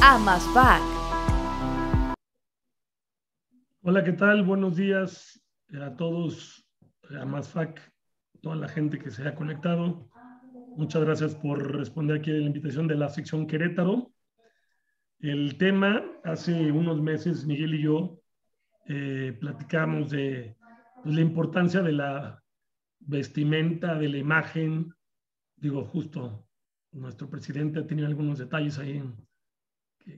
Amasfac. Hola, ¿qué tal? Buenos días a todos, a Masfac, toda la gente que se ha conectado. Muchas gracias por responder aquí a la invitación de la sección Querétaro. El tema, hace unos meses Miguel y yo eh, platicamos de pues, la importancia de la vestimenta, de la imagen. Digo, justo nuestro presidente ha tenido algunos detalles ahí en,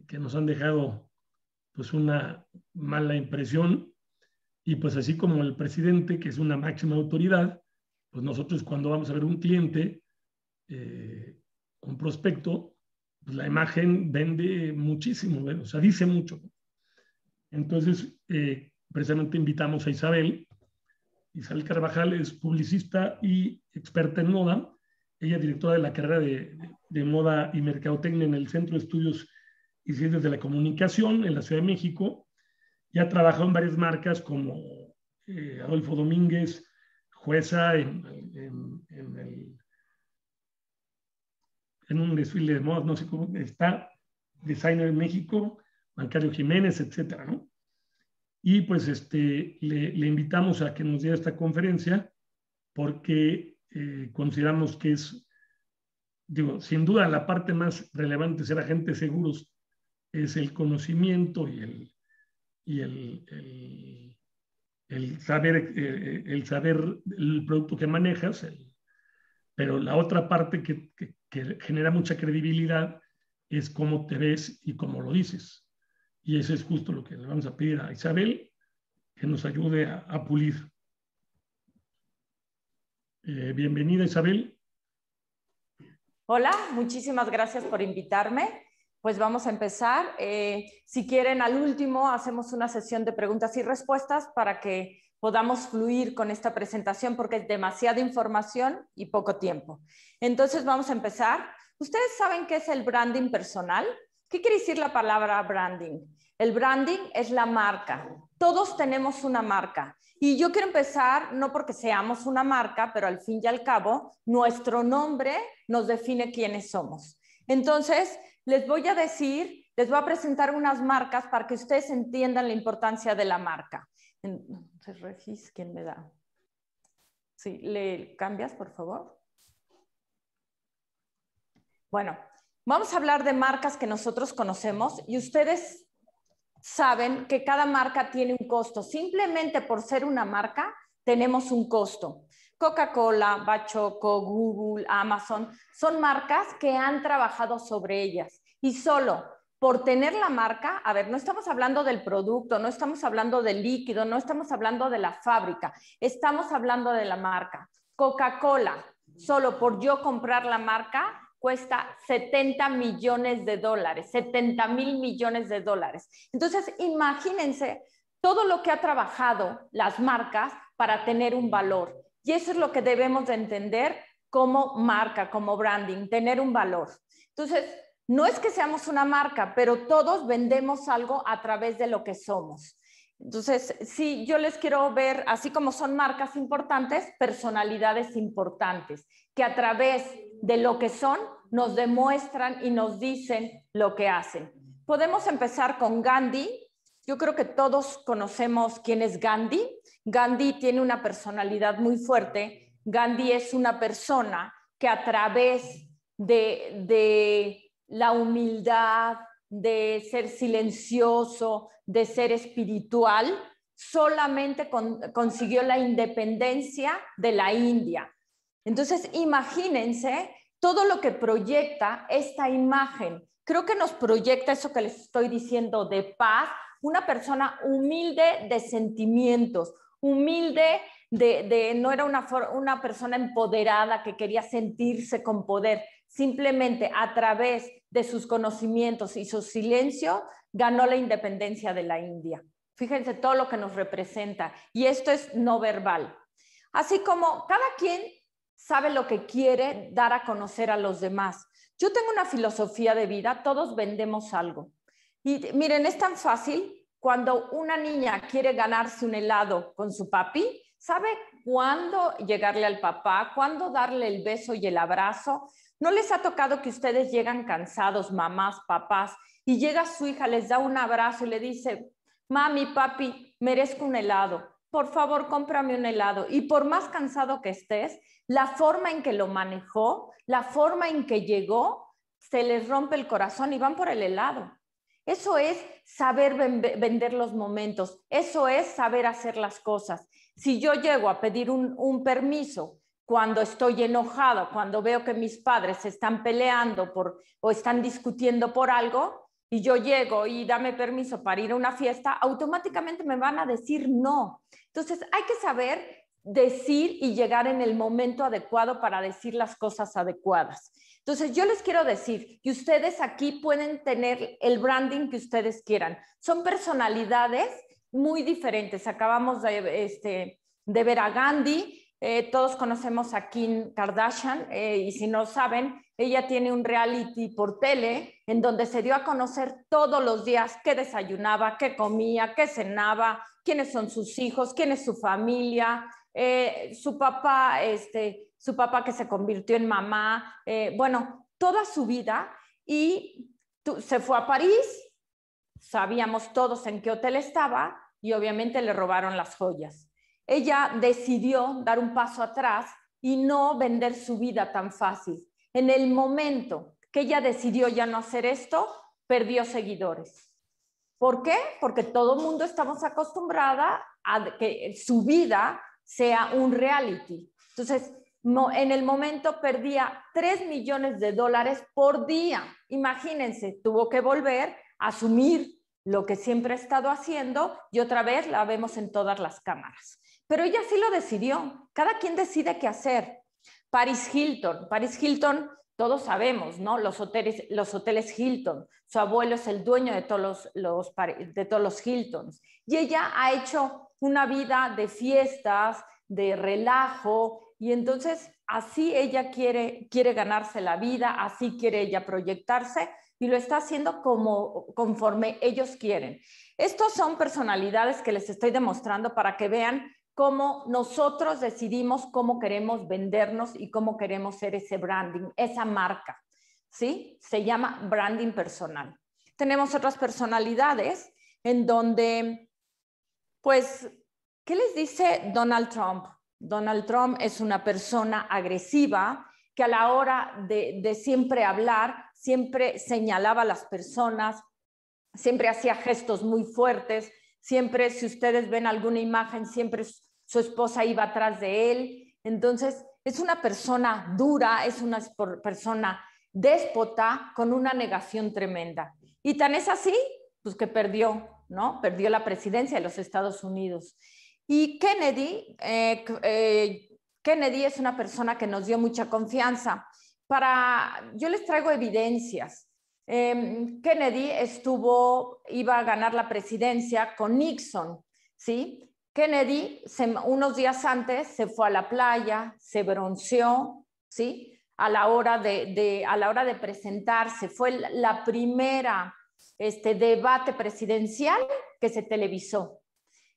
que, nos han dejado pues una mala impresión y pues así como el presidente, que es una máxima autoridad, pues nosotros cuando vamos a ver un cliente, con eh, un prospecto, pues, la imagen vende muchísimo, ¿eh? o sea, dice mucho. Entonces, eh, precisamente invitamos a Isabel. Isabel Carvajal es publicista y experta en moda. Ella es directora de la carrera de, de moda y mercadotecnia en el Centro de Estudios y de la Comunicación en la Ciudad de México. y ha trabajado en varias marcas como eh, Adolfo Domínguez, jueza en, un desfile de modas, no sé cómo está, Designer en México, Bancario Jiménez, etcétera, Y pues este, le, invitamos a que nos dé esta conferencia porque eh, consideramos que es, digo, sin duda la parte más relevante ser agentes seguros es el conocimiento y el, el, saber, eh, el saber el producto que manejas, pero la otra parte que, genera mucha credibilidad es cómo te ves y cómo lo dices. Y eso es justo lo que le vamos a pedir a Isabel, que nos ayude a, pulir. Eh, bienvenida Isabel. Hola, muchísimas gracias por invitarme pues vamos a empezar. Eh, si quieren, al último hacemos una sesión de preguntas y respuestas para que podamos fluir con esta presentación porque es demasiada información y poco tiempo. Entonces vamos a empezar. Ustedes saben qué es el branding personal. ¿Qué quiere decir la palabra branding? El branding es la marca. Todos tenemos una marca. Y yo quiero empezar, no porque seamos una marca, pero al fin y al cabo, nuestro nombre nos define quiénes somos. Entonces, les voy a decir, les voy a presentar unas marcas para que ustedes entiendan la importancia de la marca. Regis, ¿quién me da? Sí, ¿le cambias, por favor? Bueno, vamos a hablar de marcas que nosotros conocemos y ustedes saben que cada marca tiene un costo. Simplemente por ser una marca, tenemos un costo. Coca-Cola, Bachoco, Google, Amazon, son marcas que han trabajado sobre ellas y solo por tener la marca, a ver, no estamos hablando del producto, no estamos hablando del líquido, no estamos hablando de la fábrica, estamos hablando de la marca. Coca-Cola, solo por yo comprar la marca, cuesta 70 millones de dólares, 70 mil millones de dólares. Entonces, imagínense todo lo que ha trabajado las marcas para tener un valor. Y eso es lo que debemos de entender como marca, como branding, tener un valor. Entonces, no es que seamos una marca, pero todos vendemos algo a través de lo que somos. Entonces, sí, yo les quiero ver, así como son marcas importantes, personalidades importantes, que a través de lo que son nos demuestran y nos dicen lo que hacen. Podemos empezar con Gandhi, yo creo que todos conocemos quién es Gandhi. Gandhi tiene una personalidad muy fuerte. Gandhi es una persona que a través de, la humildad, de ser silencioso, de ser espiritual, solamente consiguió la independencia de la India. Entonces, imagínense todo lo que proyecta esta imagen. Creo que nos proyecta eso que les estoy diciendo de paz, una persona humilde de sentimientos, humilde de, no era una, una persona empoderada que quería sentirse con poder, simplemente a través de sus conocimientos y su silencio ganó la independencia de la India. Fíjense todo lo que nos representa y esto es no verbal. Así como cada quien sabe lo que quiere dar a conocer a los demás. Yo tengo una filosofía de vida, todos vendemos algo. Y miren, es tan fácil cuando una niña quiere ganarse un helado con su papi, sabe cuándo llegarle al papá, cuándo darle el beso y el abrazo. ¿No les ha tocado que ustedes llegan cansados, mamás, papás, y llega su hija, les da un abrazo y le dice, mami, papi, merezco un helado, por favor, cómprame un helado. Y por más cansado que estés, la forma en que lo manejó, la forma en que llegó, se les rompe el corazón y van por el helado. Eso es saber vender los momentos, eso es saber hacer las cosas. Si yo llego a pedir un, permiso cuando estoy enojado, cuando veo que mis padres están peleando por, o están discutiendo por algo, y yo llego y dame permiso para ir a una fiesta, automáticamente me van a decir no. Entonces hay que saber decir y llegar en el momento adecuado para decir las cosas adecuadas. Entonces, yo les quiero decir que ustedes aquí pueden tener el branding que ustedes quieran. Son personalidades muy diferentes. Acabamos de, este, ver a Gandhi, eh, todos conocemos a Kim Kardashian eh, y si no saben, ella tiene un reality por tele en donde se dio a conocer todos los días qué desayunaba, qué comía, qué cenaba, quiénes son sus hijos, quién es su familia, eh, su papá, este, su papá que se convirtió en mamá, eh, bueno, toda su vida y se fue a París, sabíamos todos en qué hotel estaba y obviamente le robaron las joyas. Ella decidió dar un paso atrás y no vender su vida tan fácil. En el momento que ella decidió ya no hacer esto, perdió seguidores. ¿Por qué? Porque todo el mundo estamos acostumbrada a que su vida sea un reality. Entonces, en el momento perdía 3 millones de dólares por día. Imagínense, tuvo que volver a asumir lo que siempre ha estado haciendo y otra vez la vemos en todas las cámaras. Pero ella sí lo decidió. Cada quien decide qué hacer. Paris Hilton. Paris Hilton, todos sabemos, ¿no? Los hoteles, los hoteles Hilton. Su abuelo es el dueño de todos los, los de todos los Hiltons. Y ella ha hecho una vida de fiestas, de relajo, y entonces así ella quiere, quiere ganarse la vida, así quiere ella proyectarse y lo está haciendo como conforme ellos quieren. Estos son personalidades que les estoy demostrando para que vean cómo nosotros decidimos cómo queremos vendernos y cómo queremos ser ese branding, esa marca. ¿Sí? Se llama branding personal. Tenemos otras personalidades en donde pues, ¿qué les dice Donald Trump? Donald Trump es una persona agresiva que a la hora de, siempre hablar, siempre señalaba a las personas, siempre hacía gestos muy fuertes, siempre, si ustedes ven alguna imagen, siempre su esposa iba atrás de él. Entonces, es una persona dura, es una persona déspota con una negación tremenda. Y tan es así, pues que perdió ¿no? Perdió la presidencia de los Estados Unidos. Y Kennedy, eh, eh, Kennedy es una persona que nos dio mucha confianza. Para, yo les traigo evidencias. Em, Kennedy estuvo, iba a ganar la presidencia con Nixon, ¿sí? Kennedy unos días antes se fue a la playa, se bronceó, ¿sí? A la hora a la hora de presentarse, fue la primera este debate presidencial que se televisó.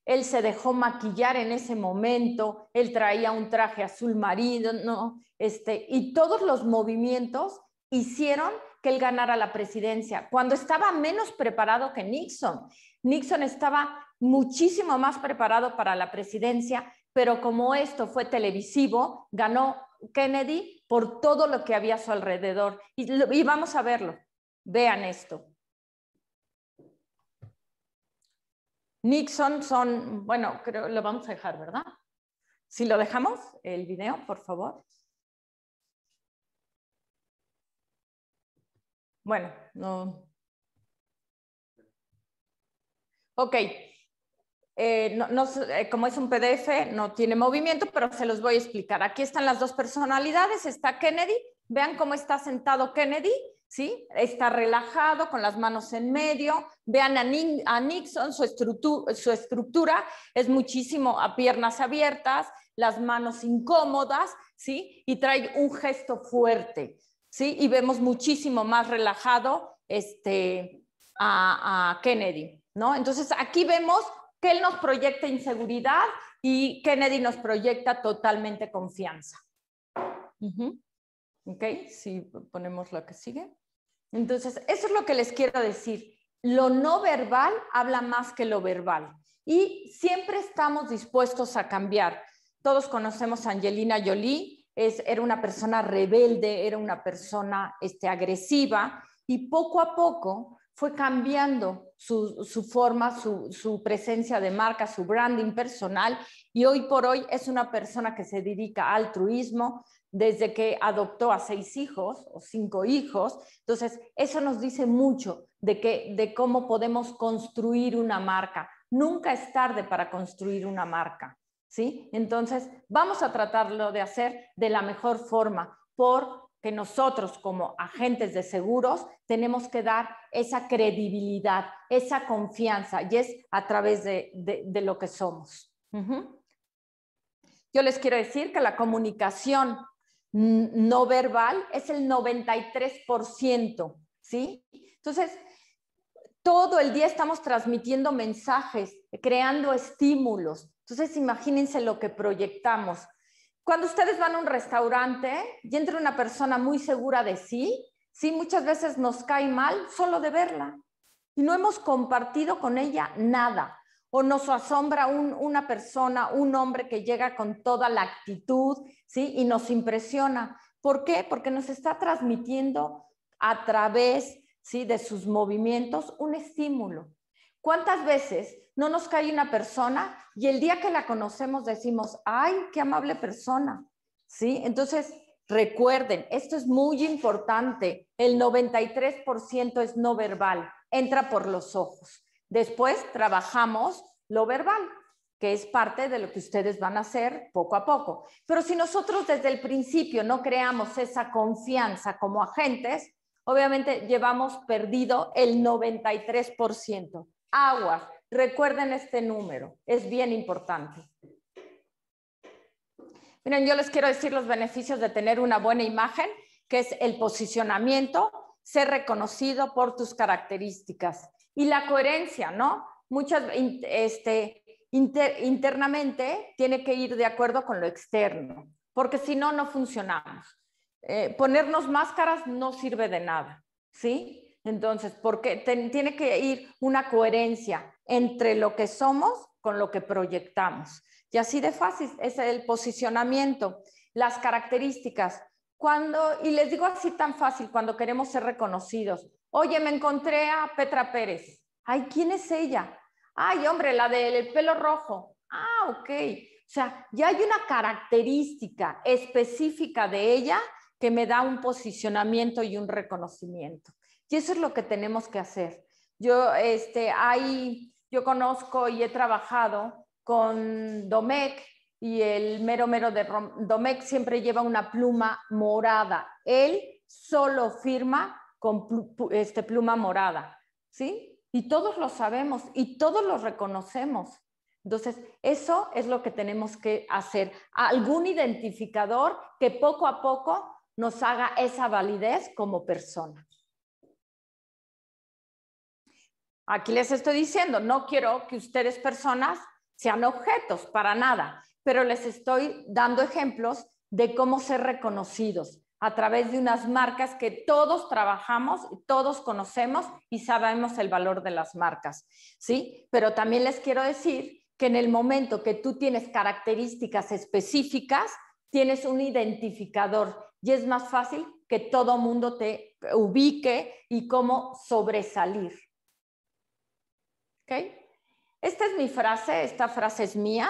Él se dejó maquillar en ese momento, él traía un traje azul marino, este, y todos los movimientos hicieron que él ganara la presidencia, cuando estaba menos preparado que Nixon. Nixon estaba muchísimo más preparado para la presidencia, pero como esto fue televisivo, ganó Kennedy por todo lo que había a su alrededor. y vamos a verlo. Vean esto. Nixon son, bueno, creo lo vamos a dejar, ¿verdad? Si lo dejamos, el video, por favor. Bueno, no. Ok. Eh, no, eh, como es un PDF, no tiene movimiento, pero se los voy a explicar. Aquí están las dos personalidades. Está Kennedy. Vean cómo está sentado Kennedy ¿sí? Está relajado, con las manos en medio. Vean a, Nixon, su, estructura, es muchísimo a piernas abiertas, las manos incómodas, ¿sí? Y trae un gesto fuerte, ¿sí? Y vemos muchísimo más relajado este, a, Kennedy, ¿no? Entonces aquí vemos que él nos proyecta inseguridad y Kennedy nos proyecta totalmente confianza. si ponemos la que sigue. Entonces, eso es lo que les quiero decir. Lo no verbal habla más que lo verbal. Y siempre estamos dispuestos a cambiar. Todos conocemos a Angelina Jolie, es, era una persona rebelde, era una persona este, agresiva y poco a poco fue cambiando su, forma, su, su, presencia de marca, su branding personal y hoy por hoy es una persona que se dedica al altruismo, desde que adoptó a seis hijos o cinco hijos. Entonces, eso nos dice mucho de, que, de cómo podemos construir una marca. Nunca es tarde para construir una marca, ¿sí? Entonces, vamos a tratarlo de hacer de la mejor forma, porque nosotros como agentes de seguros tenemos que dar esa credibilidad, esa confianza, y es a través de, lo que somos. Yo les quiero decir que la comunicación no verbal es el 93%, ¿sí? Entonces, todo el día estamos transmitiendo mensajes, creando estímulos. Entonces, imagínense lo que proyectamos. Cuando ustedes van a un restaurante y entra una persona muy segura de sí, sí, muchas veces nos cae mal solo de verla y no hemos compartido con ella nada o nos asombra una persona, un hombre que llega con toda la actitud, ¿sí? Y nos impresiona. ¿Por qué? Porque nos está transmitiendo a través, ¿sí? De sus movimientos un estímulo. ¿Cuántas veces no nos cae una persona y el día que la conocemos decimos, ay, qué amable persona, ¿sí? Entonces, recuerden, esto es muy importante, el 93% es no verbal, entra por los ojos. Después trabajamos lo verbal, que es parte de lo que ustedes van a hacer poco a poco. Pero si nosotros desde el principio no creamos esa confianza como agentes, obviamente llevamos perdido el 93%. Aguas, recuerden este número, es bien importante. Miren, yo les quiero decir los beneficios de tener una buena imagen, que es el posicionamiento, ser reconocido por tus características. Y la coherencia, ¿no? Muchas, este, internamente tiene que ir de acuerdo con lo externo, porque si no, no funcionamos. Eh, ponernos máscaras no sirve de nada, ¿sí? Entonces, porque tiene que ir una coherencia entre lo que somos con lo que proyectamos. Y así de fácil es el posicionamiento, las características. Cuando, y les digo así tan fácil, cuando queremos ser reconocidos, Oye, me encontré a Petra Pérez. Ay, ¿quién es ella? Ay, hombre, la del pelo rojo. Ah, ok. O sea, ya hay una característica específica de ella que me da un posicionamiento y un reconocimiento. Y eso es lo que tenemos que hacer. Yo, este, hay, yo conozco y he trabajado con Domecq y el mero mero de Domecq siempre lleva una pluma morada. Él solo firma con este, pluma morada, ¿sí? Y todos lo sabemos y todos lo reconocemos. Entonces, eso es lo que tenemos que hacer. Algún identificador que poco a poco nos haga esa validez como persona. Aquí les estoy diciendo, no quiero que ustedes personas sean objetos para nada, pero les estoy dando ejemplos de cómo ser reconocidos, a través de unas marcas que todos trabajamos, todos conocemos y sabemos el valor de las marcas, ¿sí? Pero también les quiero decir que en el momento que tú tienes características específicas, tienes un identificador y es más fácil que todo mundo te ubique y cómo sobresalir. Esta es mi frase, esta frase es mía,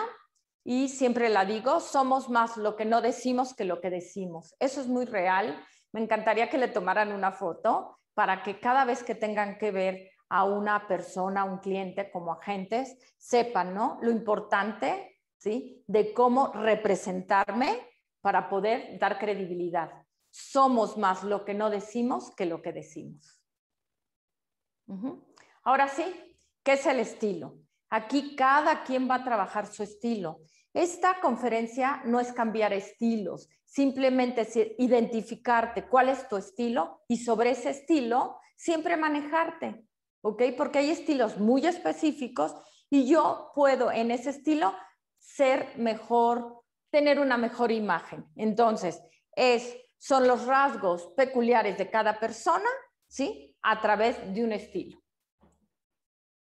y siempre la digo, somos más lo que no decimos que lo que decimos. Eso es muy real. Me encantaría que le tomaran una foto para que cada vez que tengan que ver a una persona, a un cliente como agentes, sepan lo importante ¿sí? de cómo representarme para poder dar credibilidad. Somos más lo que no decimos que lo que decimos. Ahora sí, ¿qué es el estilo? Aquí cada quien va a trabajar su estilo. Esta conferencia no es cambiar estilos, simplemente identificarte cuál es tu estilo y sobre ese estilo siempre manejarte, ¿ok? Porque hay estilos muy específicos y yo puedo en ese estilo ser mejor, tener una mejor imagen. Entonces, es, son los rasgos peculiares de cada persona, ¿sí? A través de un estilo.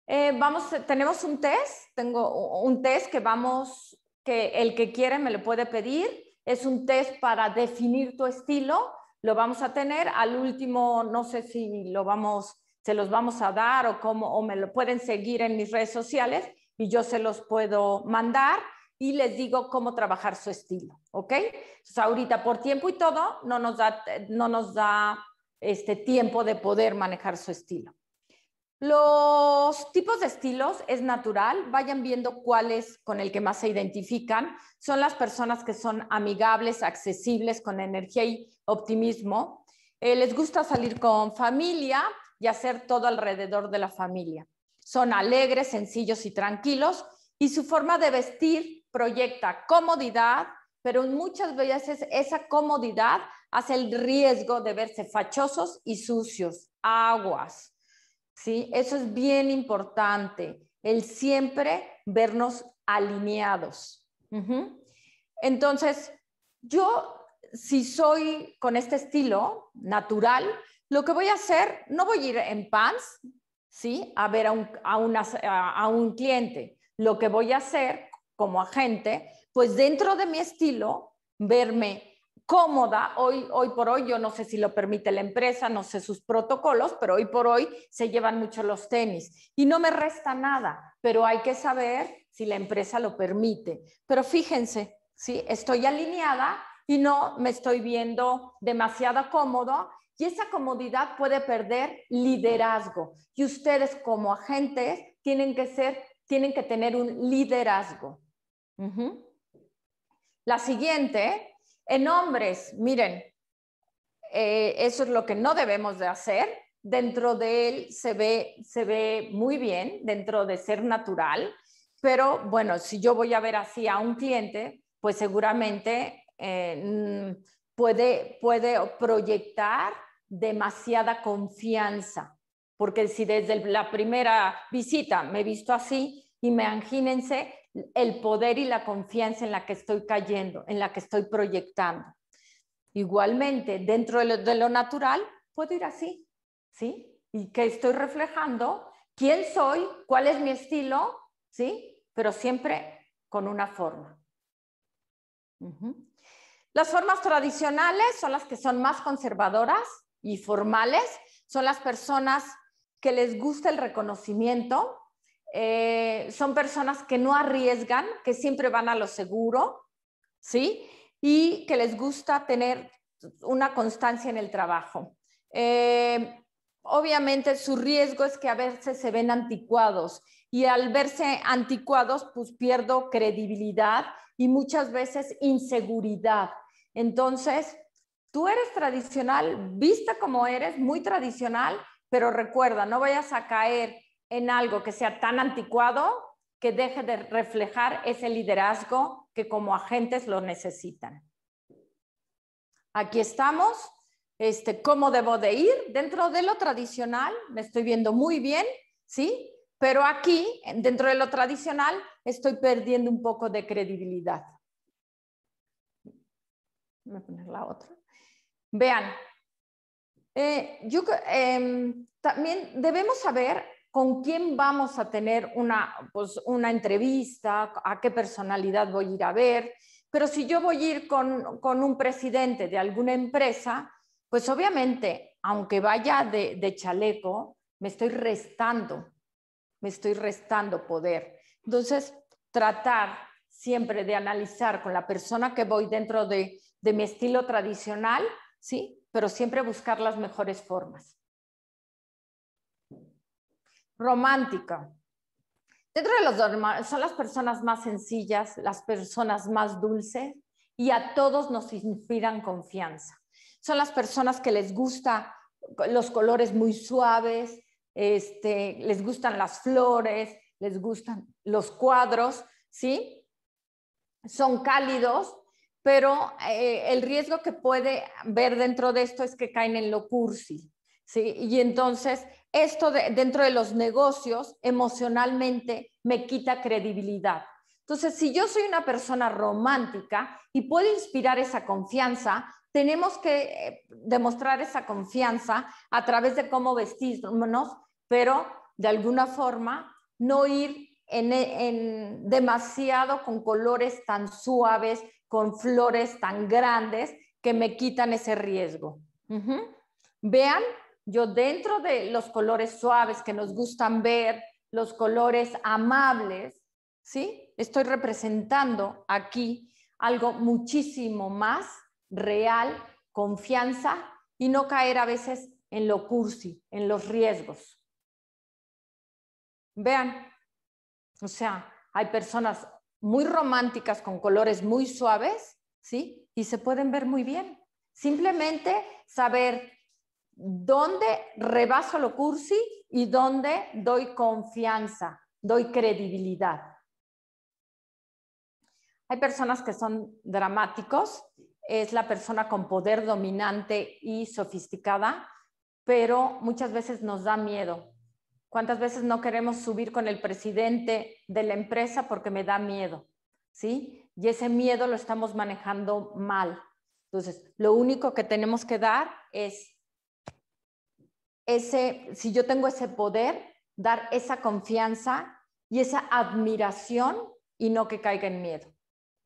Eh, vamos, tenemos un test, tengo un test que vamos que el que quiere me lo puede pedir. Es un test para definir tu estilo. Lo vamos a tener. Al último, no sé si lo vamos, se los vamos a dar o cómo, o me lo pueden seguir en mis redes sociales y yo se los puedo mandar y les digo cómo trabajar su estilo, ¿ok? Entonces ahorita por tiempo y todo no nos da, no nos da este tiempo de poder manejar su estilo. Los tipos de estilos es natural, vayan viendo cuál con el que más se identifican. Son las personas que son amigables, accesibles, con energía y optimismo. Eh, les gusta salir con familia y hacer todo alrededor de la familia. Son alegres, sencillos y tranquilos y su forma de vestir proyecta comodidad, pero muchas veces esa comodidad hace el riesgo de verse fachosos y sucios. Aguas. Eso es bien importante, el siempre vernos alineados. Entonces, yo, si soy con este estilo natural, lo que voy a hacer, no voy a ir en pants, ¿sí? A ver a un, a un cliente. Lo que voy a hacer como agente, pues dentro de mi estilo, verme cómoda. Hoy, hoy por hoy, yo no sé si lo permite la empresa, no sé sus protocolos, pero hoy por hoy se llevan mucho los tenis y no me resta nada, pero hay que saber si la empresa lo permite. Pero fíjense, ¿sí? estoy alineada y no me estoy viendo demasiado cómodo y esa comodidad puede perder liderazgo. Y ustedes como agentes tienen que ser, tienen que tener un liderazgo. La siguiente en hombres, miren, eh, eso es lo que no debemos de hacer. Dentro de él se ve, muy bien, dentro de ser natural, pero bueno, si yo voy a ver así a un cliente, pues seguramente eh, mm, puede, puede proyectar demasiada confianza, porque si desde la primera visita me he visto así, imagínense el poder y la confianza en la que estoy cayendo, en la que estoy proyectando. Igualmente, dentro de lo, natural, puedo ir así, ¿sí? Y que estoy reflejando quién soy, cuál es mi estilo, ¿sí? Pero siempre con una forma. Las formas tradicionales son las que son más conservadoras y formales, son las personas que les gusta el reconocimiento, eh, son personas que no arriesgan, que siempre van a lo seguro, ¿sí? Y que les gusta tener una constancia en el trabajo. Eh, obviamente su riesgo es que a veces se ven anticuados y al verse anticuados, pues pierdo credibilidad y muchas veces inseguridad. Entonces, tú eres tradicional, vista como eres, muy tradicional, pero recuerda, no vayas a caer en algo que sea tan anticuado que deje de reflejar ese liderazgo que como agentes lo necesitan. Aquí estamos. Este, ¿Cómo debo de ir? Dentro de lo tradicional, me estoy viendo muy bien, ¿sí? Pero aquí, dentro de lo tradicional, estoy perdiendo un poco de credibilidad. Voy poner la otra. Vean, eh, yo, em, también debemos saber con quién vamos a tener pues, una, entrevista, a qué personalidad voy a ir a ver. Pero si yo voy a ir con, un presidente de alguna empresa, pues obviamente, aunque vaya de, chaleco, me estoy restando, me estoy restando poder. Entonces, tratar siempre de analizar con la persona que voy dentro de, de mi estilo tradicional, ¿sí? Pero siempre buscar las mejores formas romántica. Dentro de los dos son las personas más sencillas, las personas más dulces y a todos nos inspiran confianza. Son las personas que les gusta los colores muy suaves, este, les gustan las flores, les gustan los cuadros, ¿sí? Son cálidos, pero eh, el riesgo que puede ver dentro de esto es que caen en lo cursi, ¿sí? Y entonces esto dentro de los negocios emocionalmente me quita credibilidad. Entonces, si yo soy una persona romántica y puedo inspirar esa confianza, tenemos que eh, demostrar esa confianza a través de cómo vestirnos, pero de alguna forma no ir en, demasiado con colores tan suaves, con flores tan grandes que me quitan ese riesgo. Vean yo dentro de los colores suaves que nos gustan ver, los colores amables, ¿sí? Estoy representando aquí algo muchísimo más real, confianza y no caer a veces en lo cursi, en los riesgos. Vean, o sea, hay personas muy románticas con colores muy suaves, ¿sí? Y se pueden ver muy bien. Simplemente saber dónde rebaso lo cursi y dónde doy confianza, doy credibilidad. Hay personas que son dramáticos, es la persona con poder dominante y sofisticada, pero muchas veces nos da miedo. ¿Cuántas veces no queremos subir con el presidente de la empresa porque me da miedo? ¿Sí? Y ese miedo lo estamos manejando mal. Entonces, lo único que tenemos que dar es ese, si yo tengo ese poder, dar esa confianza y esa admiración y no que caiga en miedo.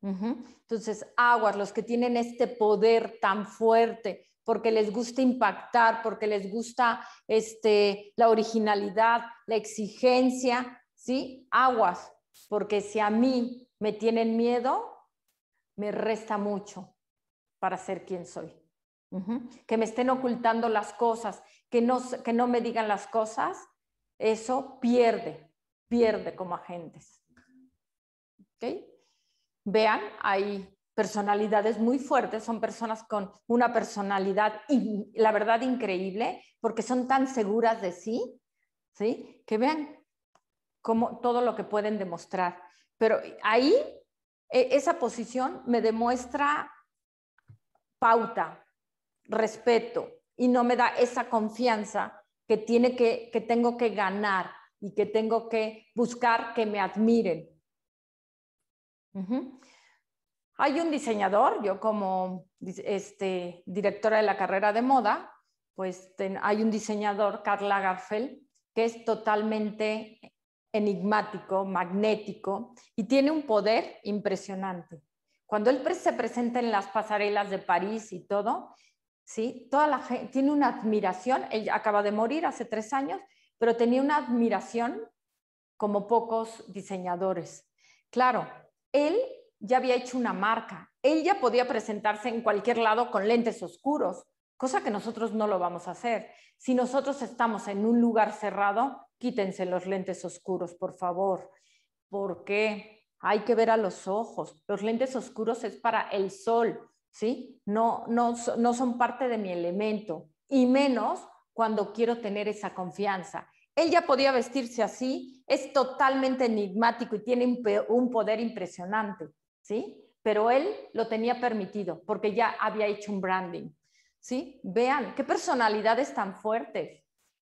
Entonces, aguas, los que tienen este poder tan fuerte, porque les gusta impactar, porque les gusta este, la originalidad, la exigencia, ¿sí? Aguas, porque si a mí me tienen miedo, me resta mucho para ser quien soy. Que me estén ocultando las cosas, que no, que no me digan las cosas, eso pierde, pierde como agentes. Vean, hay personalidades muy fuertes, son personas con una personalidad, la verdad, increíble, porque son tan seguras de sí, ¿sí? Que vean cómo, todo lo que pueden demostrar. Pero ahí, e, esa posición me demuestra pauta, respeto y no me da esa confianza que, tiene que, que tengo que ganar y que tengo que buscar que me admiren. Hay un diseñador, yo como este, directora de la carrera de moda, pues hay un diseñador, Carla Lagerfeld, que es totalmente enigmático, magnético y tiene un poder impresionante. Cuando él se presenta en las pasarelas de París y todo, Toda la gente tiene una admiración, él acaba de morir hace tres años, pero tenía una admiración como pocos diseñadores. Claro, él ya había hecho una marca, él ya podía presentarse en cualquier lado con lentes oscuros, cosa que nosotros no lo vamos a hacer. Si nosotros estamos en un lugar cerrado, quítense los lentes oscuros, por favor, porque hay que ver a los ojos. Los lentes oscuros es para el sol, ¿sí? No, no, no son parte de mi elemento, y menos cuando quiero tener esa confianza. Él ya podía vestirse así, es totalmente enigmático y tiene un poder impresionante, ¿sí? Pero él lo tenía permitido porque ya había hecho un branding, ¿sí? Vean, qué personalidades tan fuertes,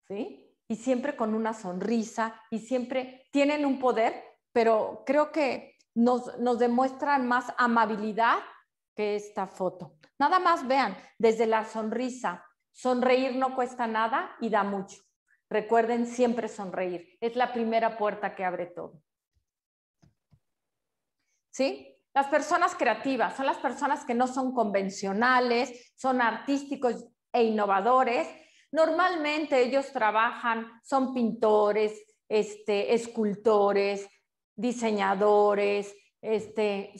¿sí? Y siempre con una sonrisa y siempre tienen un poder, pero creo que nos, nos demuestran más amabilidad esta foto. Nada más vean, desde la sonrisa, sonreír no cuesta nada y da mucho. Recuerden siempre sonreír, es la primera puerta que abre todo. ¿Sí? Las personas creativas son las personas que no son convencionales, son artísticos e innovadores. Normalmente ellos trabajan, son pintores, este, escultores, diseñadores, este,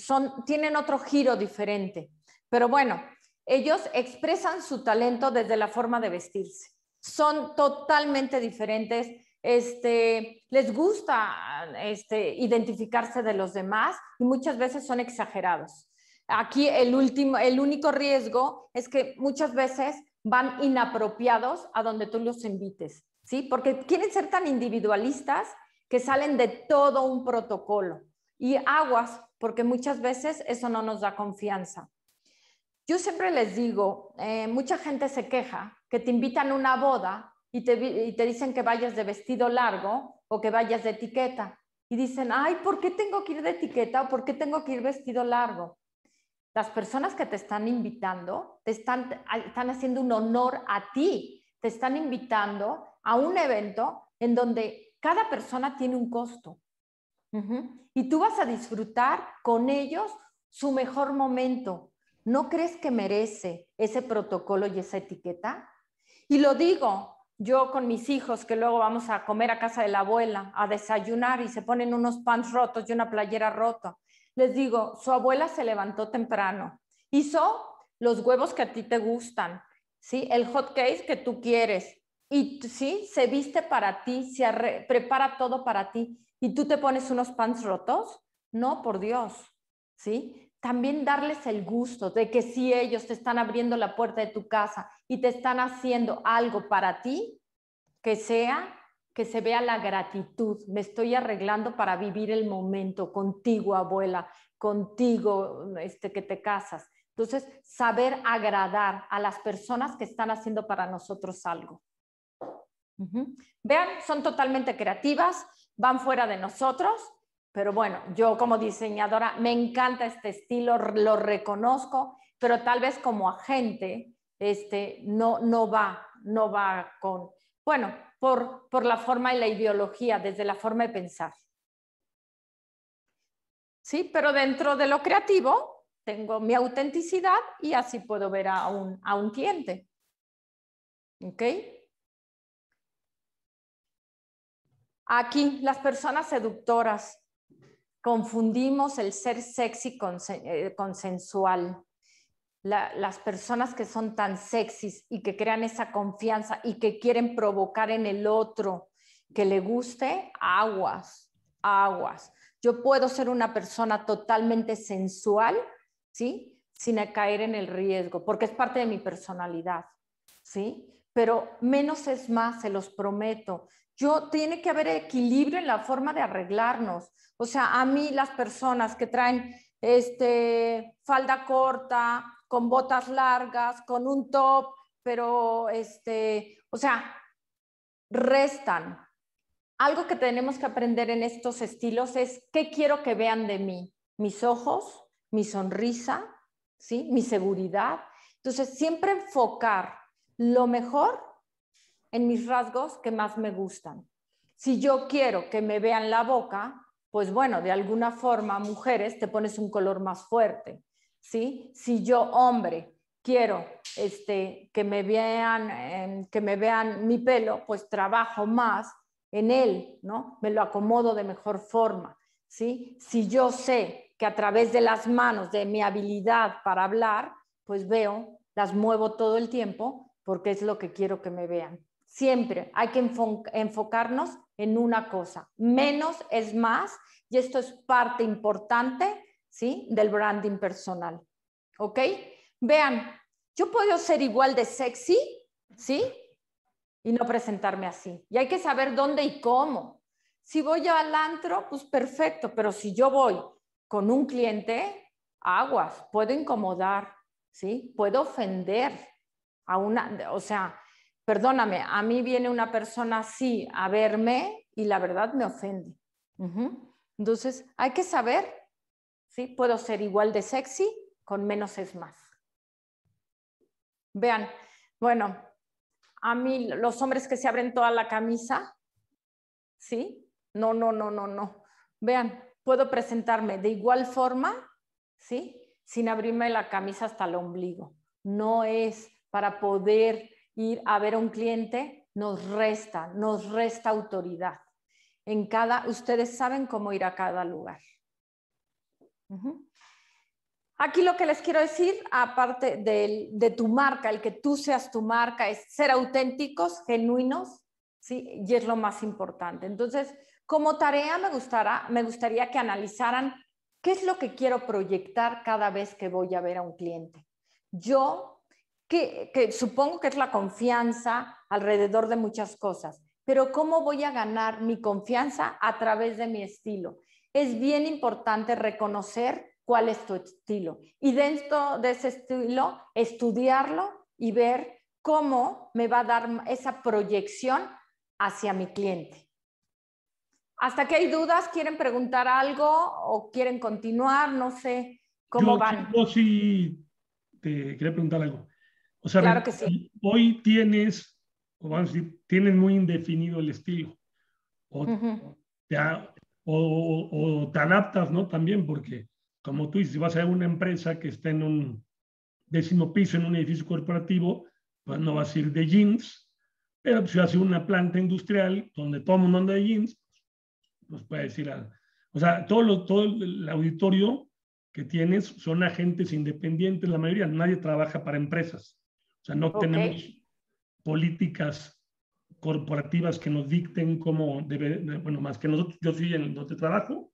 tienen otro giro diferente. Pero bueno, ellos expresan su talento desde la forma de vestirse. Son totalmente diferentes. Este, les gusta este, identificarse de los demás y muchas veces son exagerados. Aquí el, último, el único riesgo es que muchas veces van inapropiados a donde tú los invites, ¿sí? Porque quieren ser tan individualistas que salen de todo un protocolo. Y aguas, porque muchas veces eso no nos da confianza. Yo siempre les digo, eh, mucha gente se queja que te invitan a una boda y te, dicen que vayas de vestido largo o que vayas de etiqueta. Y dicen, ay, ¿por qué tengo que ir de etiqueta o por qué tengo que ir vestido largo? Las personas que te están invitando te están haciendo un honor a ti, te están invitando a un evento en donde cada persona tiene un costo. Y tú vas a disfrutar con ellos su mejor momento. ¿No crees que merece ese protocolo y esa etiqueta? Y lo digo yo con mis hijos, que luego vamos a comer a casa de la abuela, a desayunar y se ponen unos pants rotos y una playera rota. Les digo, su abuela se levantó temprano, hizo los huevos que a ti te gustan, ¿sí? el hot que tú quieres, y sí, se viste para ti, se prepara todo para ti y tú te pones unos pants rotos, no, por Dios, ¿sí? También darles el gusto de que si ellos te están abriendo la puerta de tu casa y te están haciendo algo para ti, que sea, que se vea la gratitud. Me estoy arreglando para vivir el momento contigo, abuela, contigo, este, que te casas. Entonces, saber agradar a las personas que están haciendo para nosotros algo. Vean, son totalmente creativas van fuera de nosotros, pero bueno, yo como diseñadora me encanta este estilo, lo reconozco, pero tal vez como agente este, no, va, no va con, bueno, por, por la forma y la ideología, desde la forma de pensar. Sí, pero dentro de lo creativo tengo mi autenticidad y así puedo ver a un, a un cliente. ¿Ok? Aquí, las personas seductoras confundimos el ser sexy con, eh, sensual. las personas que son tan sexys y que crean esa confianza y que quieren provocar en el otro que le guste, aguas, aguas. Yo puedo ser una persona totalmente sensual, ¿sí? Sin caer en el riesgo, porque es parte de mi personalidad, ¿sí? Pero menos es más, se los prometo yo tiene que haber equilibrio en la forma de arreglarnos. O sea, a mí las personas que traen este, falda corta, con botas largas, con un top, pero este, o sea, restan. Algo que tenemos que aprender en estos estilos es qué quiero que vean de mí, mis ojos, mi sonrisa, ¿sí? mi seguridad. Entonces, siempre enfocar lo mejor en mis rasgos que más me gustan. Si yo quiero que me vean la boca, pues bueno, de alguna forma, mujeres, te pones un color más fuerte, ¿sí? Si yo, hombre, quiero este, que, me vean, em, que me vean mi pelo, pues trabajo más en él, ¿no? Me lo acomodo de mejor forma, ¿sí? Si yo sé que a través de las manos, de mi habilidad para hablar, pues veo, las muevo todo el tiempo porque es lo que quiero que me vean. Siempre hay que enfocarnos en una cosa. Menos es más y esto es parte importante ¿sí? del branding personal. ¿Ok? Vean, yo puedo ser igual de sexy, ¿sí? Y no presentarme así. Y hay que saber dónde y cómo. Si voy al antro, pues perfecto, pero si yo voy con un cliente, aguas, puedo incomodar, ¿sí? Puedo ofender a una, o sea, perdóname, a mí viene una persona así a verme y la verdad me ofende. Entonces, hay que saber, ¿sí? Puedo ser igual de sexy, con menos es más. Vean, bueno, a mí los hombres que se abren toda la camisa, ¿sí? No, no, no, no, no. Vean, puedo presentarme de igual forma, ¿sí? Sin abrirme la camisa hasta el ombligo. No es para poder ir a ver a un cliente nos resta, nos resta autoridad. En cada, ustedes saben cómo ir a cada lugar. Aquí lo que les quiero decir, aparte de, de, tu marca, el que tú seas tu marca, es ser auténticos, genuinos, ¿sí? y es lo más importante. Entonces, como tarea me, gustará, me gustaría que analizaran qué es lo que quiero proyectar cada vez que voy a ver a un cliente. Yo que, supongo que es la confianza alrededor de muchas cosas, pero ¿cómo voy a ganar mi confianza a través de mi estilo? Es bien importante reconocer cuál es tu estilo y dentro de ese estilo estudiarlo y ver cómo me va a dar esa proyección hacia mi cliente. Hasta que hay dudas, quieren preguntar algo o quieren continuar, no sé cómo van. te quería preguntar algo. O sea, hoy tienes, o vamos a decir, tienes muy indefinido el estilo. O, te, adaptas, ¿no? También, porque como tú dices, si vas a una empresa que está en un décimo piso, en un edificio corporativo, pues no vas a ir de jeans, pero si vas a una planta industrial donde todo el mundo anda de jeans, pues puedes ir a... O sea, todo, lo, todo el auditorio que tienes son agentes independientes, la mayoría, nadie trabaja para empresas. O sea, no tenemos políticas corporativas que nos dicten cómo debe, bueno, más que nosotros, yo soy en donde trabajo,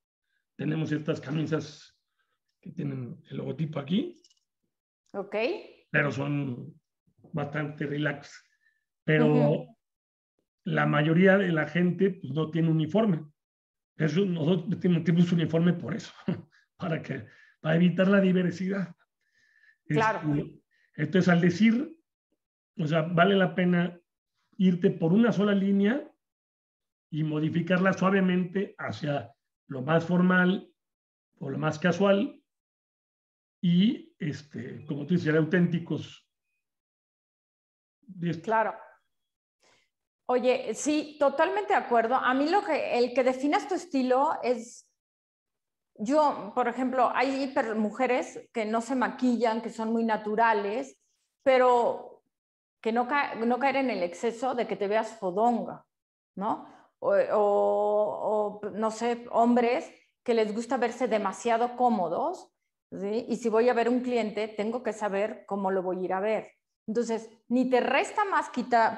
tenemos estas camisas que tienen el logotipo aquí. Ok. Pero son bastante relax. Pero la mayoría de la gente pues, no tiene uniforme. Eso, nosotros tenemos uniforme por eso, para, que, para evitar la diversidad. Claro. Este, entonces, al decir, o sea, vale la pena irte por una sola línea y modificarla suavemente hacia lo más formal o lo más casual y, este, como tú dices, auténticos. Claro. Oye, sí, totalmente de acuerdo. A mí lo que el que definas tu estilo es yo, por ejemplo, hay mujeres que no se maquillan, que son muy naturales, pero que no, caer en el exceso de que te veas fodonga, ¿no? O, no sé, hombres que les gusta verse demasiado cómodos, ¿sí? Y si voy a ver un cliente, tengo que saber cómo lo voy a ir a ver. Entonces, ni te resta más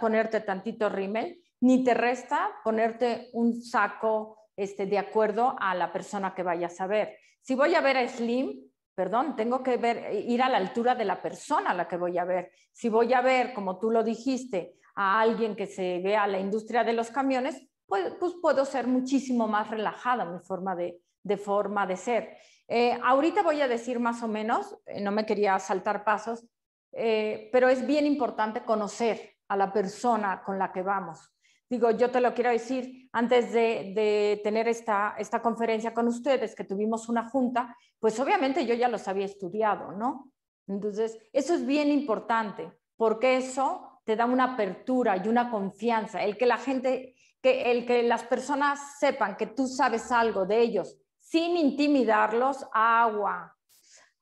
ponerte tantito rímel, ni te resta ponerte un saco este, de acuerdo a la persona que vayas a ver. Si voy a ver a Slim, perdón, tengo que eh, ir a la altura de la persona a la que voy a ver. Si voy a ver, como tú lo dijiste, a alguien que se vea la industria de los camiones, pues, pues puedo ser muchísimo más relajada mi forma de, forma de ser. Eh, ahorita voy a decir más o menos, eh, no me quería saltar pasos, pero es bien importante conocer a la persona con la que vamos digo, yo te lo quiero decir, antes de, de, tener esta, esta conferencia con ustedes, que tuvimos una junta, pues obviamente yo ya los había estudiado, ¿no? Entonces, eso es bien importante, porque eso te da una apertura y una confianza, el que la gente, que el que las personas sepan que tú sabes algo de ellos sin intimidarlos, agua,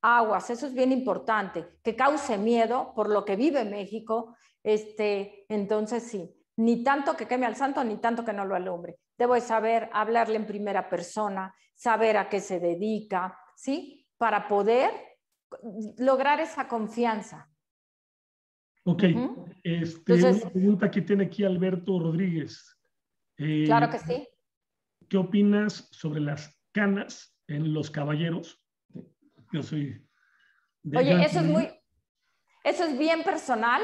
aguas, eso es bien importante, que cause miedo por lo que vive México, este, entonces sí, ni tanto que queme al santo, ni tanto que no lo alumbre. Debo saber hablarle en primera persona, saber a qué se dedica, ¿sí? Para poder lograr esa confianza. Ok, este, Entonces, una pregunta que tiene aquí Alberto Rodríguez. Eh, claro que sí. ¿Qué opinas sobre las canas en los caballeros? Yo soy... Oye, eso es muy... Eso es bien personal,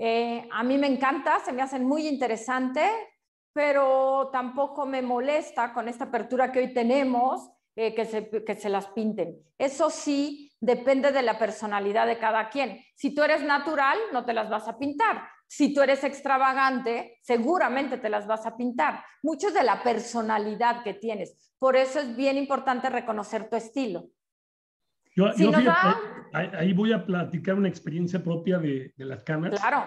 eh, a mí me encanta, se me hacen muy interesantes, pero tampoco me molesta con esta apertura que hoy tenemos eh, que, se, que se las pinten. Eso sí, depende de la personalidad de cada quien. Si tú eres natural, no te las vas a pintar. Si tú eres extravagante, seguramente te las vas a pintar. Mucho es de la personalidad que tienes. Por eso es bien importante reconocer tu estilo ahí, voy a platicar una experiencia propia de, las canas. Claro.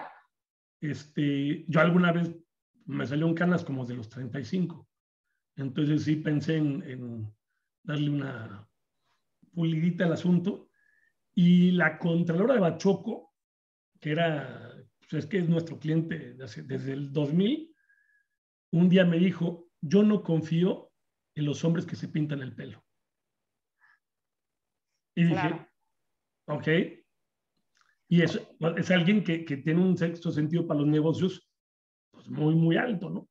Este, yo alguna vez me salió un canas como de los 35. Entonces sí pensé en, darle una pulidita al asunto. Y la Contralora de Bachoco, que era, pues es que es nuestro cliente desde el 2000, un día me dijo, yo no confío en los hombres que se pintan el pelo. Y dije, ok. Y es, es alguien que, que, tiene un sexto sentido para los negocios pues, muy, muy alto, ¿no?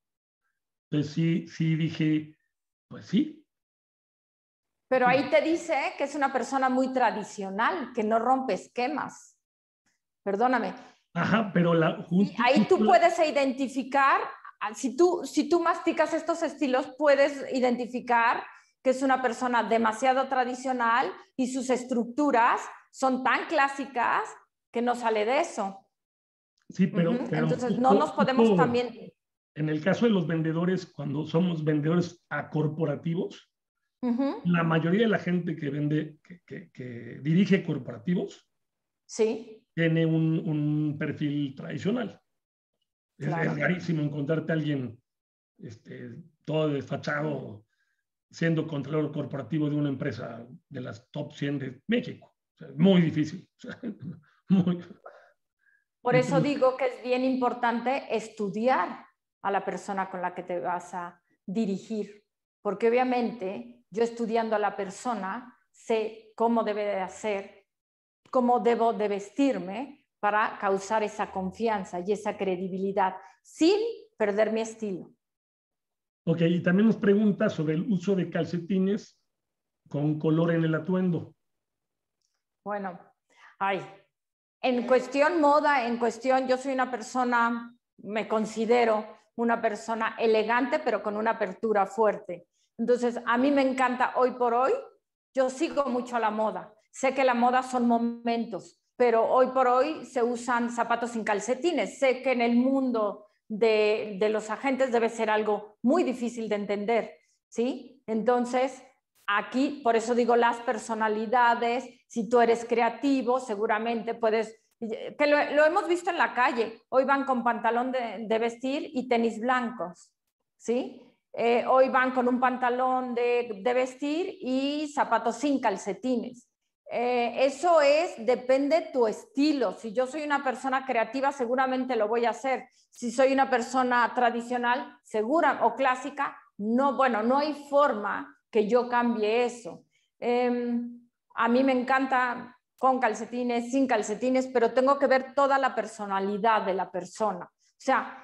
Entonces sí, sí dije, pues sí. Pero ahí te dice que es una persona muy tradicional, que no rompe esquemas. Perdóname. Ajá, pero la... ahí tú puedes identificar, si tú, si tú masticas estos estilos, puedes identificar que es una persona demasiado tradicional y sus estructuras son tan clásicas que no sale de eso. Sí, pero, entonces no nos podemos también... En el caso de los vendedores, cuando somos vendedores a corporativos, la mayoría de la gente que vende, que, dirige corporativos, tiene un, perfil tradicional. Es, rarísimo encontrarte a alguien este, todo desfachado siendo controlador corporativo de una empresa de las top 100 de México. muy difícil. Por eso digo que es bien importante estudiar a la persona con la que te vas a dirigir, porque obviamente yo estudiando a la persona sé cómo debe de hacer, cómo debo de vestirme para causar esa confianza y esa credibilidad sin perder mi estilo. Ok, y también nos pregunta sobre el uso de calcetines con color en el atuendo. Bueno, ay, en cuestión moda, en cuestión, yo soy una persona, me considero una persona elegante, pero con una apertura fuerte. Entonces, a mí me encanta hoy por hoy, yo sigo mucho a la moda. Sé que la moda son momentos, pero hoy por hoy se usan zapatos sin calcetines. Sé que en el mundo de, los agentes debe ser algo muy difícil de entender, ¿sí? Entonces, aquí, por eso digo las personalidades, si tú eres creativo, seguramente puedes, eh, que lo, hemos visto en la calle, hoy van con pantalón de, vestir y tenis blancos, ¿sí? Eh, hoy van con un pantalón de, de vestir y zapatos sin calcetines. Eh, eso es, depende tu estilo. Si yo soy una persona creativa, seguramente lo voy a hacer. Si soy una persona tradicional, segura o clásica, no, bueno, no hay forma que yo cambie eso. Em, a mí me encanta con calcetines, sin calcetines, pero tengo que ver toda la personalidad de la persona. O sea,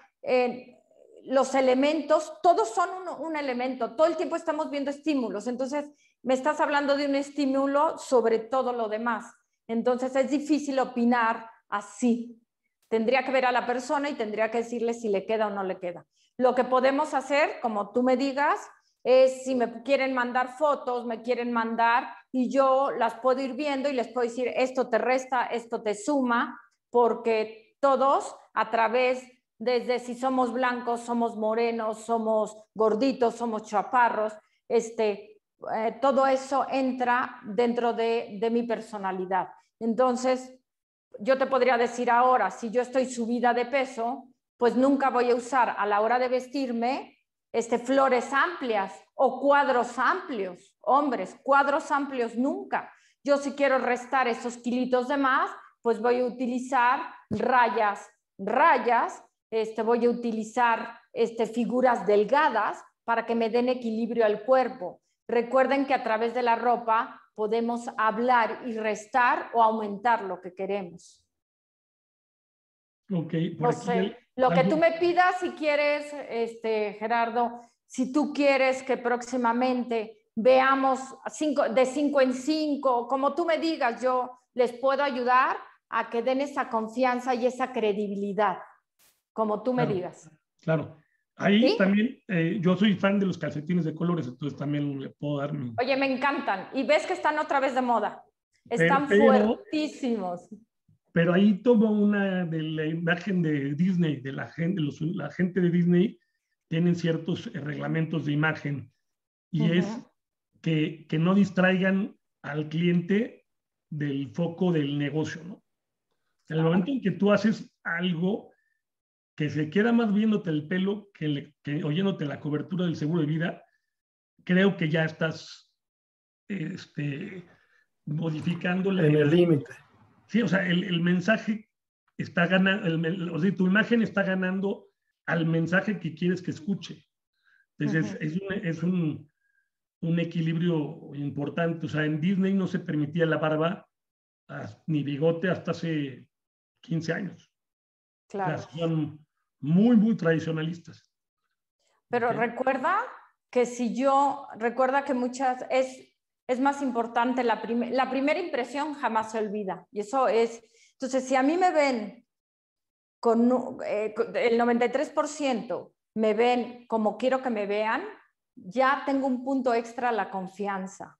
los elementos, todos son un, elemento, todo el tiempo estamos viendo estímulos, entonces me estás hablando de un estímulo sobre todo lo demás. Entonces es difícil opinar así. Tendría que ver a la persona y tendría que decirle si le queda o no le queda. Lo que podemos hacer, como tú me digas, es si me quieren mandar fotos, me quieren mandar y yo las puedo ir viendo y les puedo decir esto te resta, esto te suma, porque todos a través desde si somos blancos, somos morenos, somos gorditos, somos chaparros, este eh, todo eso entra dentro de, mi personalidad. Entonces, yo te podría decir ahora, si yo estoy subida de peso, pues nunca voy a usar a la hora de vestirme este, flores amplias o cuadros amplios, hombres, cuadros amplios nunca. Yo si quiero restar esos kilitos de más, pues voy a utilizar rayas, rayas, este, voy a utilizar este, figuras delgadas para que me den equilibrio al cuerpo. Recuerden que a través de la ropa podemos hablar y restar o aumentar lo que queremos. Ok, por lo que tú me pidas, si quieres, este, Gerardo, si tú quieres que próximamente veamos de cinco en cinco, como tú me digas, yo les puedo ayudar a que den esa confianza y esa credibilidad, como tú me digas. Claro, Ahí también, eh, yo soy fan de los calcetines de colores, entonces también le puedo dar Oye, me encantan. Y ves que están otra vez de moda. Están fuertísimos. Pero ahí tomo una de la imagen de Disney, de la gente, la gente de Disney tienen ciertos eh, reglamentos de imagen y es que, que, no distraigan al cliente del foco del negocio, ¿no? En el momento en que tú haces algo que se queda más viéndote el pelo que, oyéndote la cobertura del seguro de vida, creo que ya estás este, modificando en el límite. Sí, o sea, el, mensaje está ganando, o tu imagen está ganando al mensaje que quieres que escuche. Entonces, es, un, equilibrio importante. O sea, en Disney no se permitía la barba ni bigote hasta hace 15 años. Claro muy, muy tradicionalistas. Pero recuerda que si yo, recuerda que muchas, es, es más importante la, primera impresión jamás se olvida. Y eso es, entonces si a mí me ven con, eh, el 93%, me ven como quiero que me vean, ya tengo un punto extra la confianza.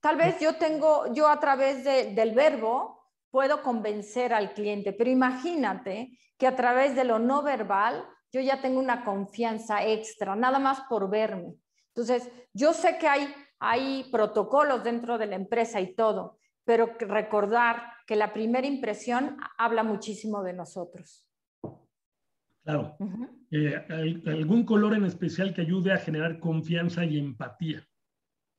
Tal vez yo tengo, yo a través del verbo, puedo convencer al cliente, pero imagínate que a través de lo no verbal yo ya tengo una confianza extra, nada más por verme. Entonces, yo sé que hay, hay protocolos dentro de la empresa y todo, pero recordar que la primera impresión habla muchísimo de nosotros. Claro. Eh, ¿Algún color en especial que ayude a generar confianza y empatía?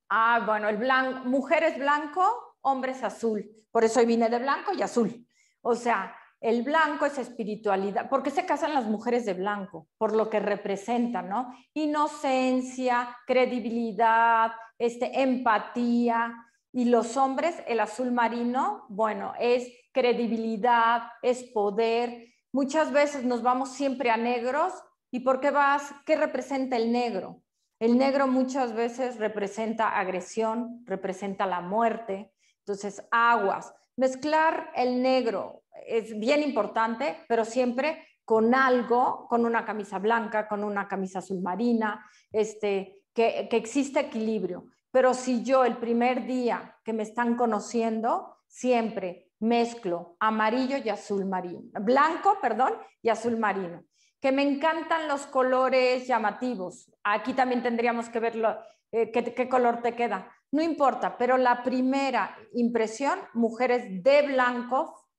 Ah, bueno, el blanco, mujeres blanco, hombres azul. Por eso hoy vine de blanco y azul. O sea, el blanco es espiritualidad. ¿Por qué se casan las mujeres de blanco? Por lo que representan, ¿no? Inocencia, credibilidad, este, empatía. Y los hombres, el azul marino, bueno, es credibilidad, es poder. Muchas veces nos vamos siempre a negros. ¿Y por qué vas? ¿Qué representa el negro? El negro muchas veces representa agresión, representa la muerte, entonces, aguas. Mezclar el negro es bien importante, pero siempre con algo, con una camisa blanca, con una camisa azul marina, este, que, existe equilibrio. Pero si yo el primer día que me están conociendo, siempre mezclo amarillo y azul marino, blanco, perdón, y azul marino. Que me encantan los colores llamativos. Aquí también tendríamos que ver eh, qué color te queda no importa, pero la primera impresión, mujeres de blanco,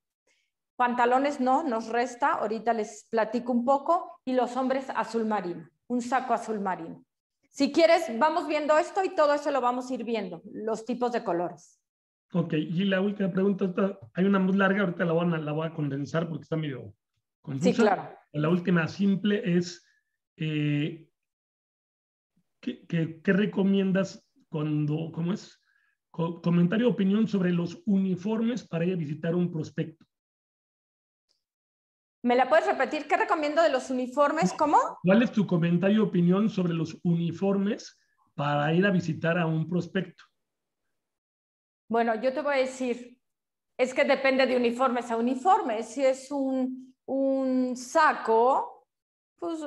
pantalones no, nos resta, ahorita les platico un poco, y los hombres azul marino, un saco azul marino. Si quieres, vamos viendo esto y todo eso lo vamos a ir viendo, los tipos de colores. Ok, y la última pregunta, hay una muy larga, ahorita la voy a, la voy a condensar porque está medio confusa. Sí, claro. La última simple es, eh, ¿qué, qué, qué recomiendas cuando, ¿cómo es, Comentario comentario opinión sobre los uniformes para ir a visitar a un prospecto. ¿Me la puedes repetir? ¿Qué recomiendo de los uniformes? ¿Cómo? ¿Cuál es tu comentario opinión sobre los uniformes para ir a visitar a un prospecto? Bueno, yo te voy a decir, es que depende de uniformes a uniformes. Si es un, saco, pues,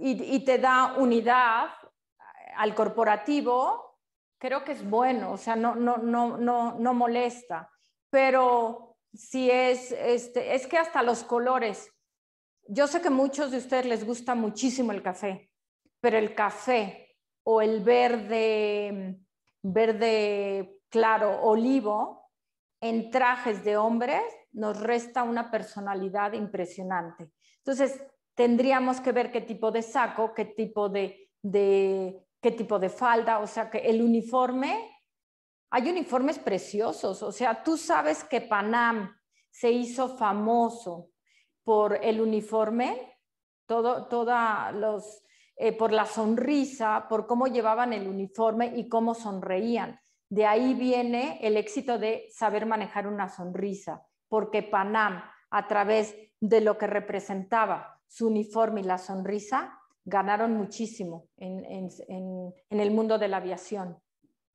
y te da unidad, al corporativo, creo que es bueno, o sea, no, no, no, no, no molesta, pero si es, este, es que hasta los colores, yo sé que muchos de ustedes les gusta muchísimo el café, pero el café o el verde, verde claro, olivo, en trajes de hombres nos resta una personalidad impresionante. Entonces, tendríamos que ver qué tipo de saco, qué tipo de qué tipo de falda, o sea, que el uniforme, hay uniformes preciosos, o sea, tú sabes que Panam se hizo famoso por el uniforme, todo, toda los, eh, por la sonrisa, por cómo llevaban el uniforme y cómo sonreían. De ahí viene el éxito de saber manejar una sonrisa, porque Panam, a través de lo que representaba su uniforme y la sonrisa, ganaron muchísimo en, el mundo de la aviación.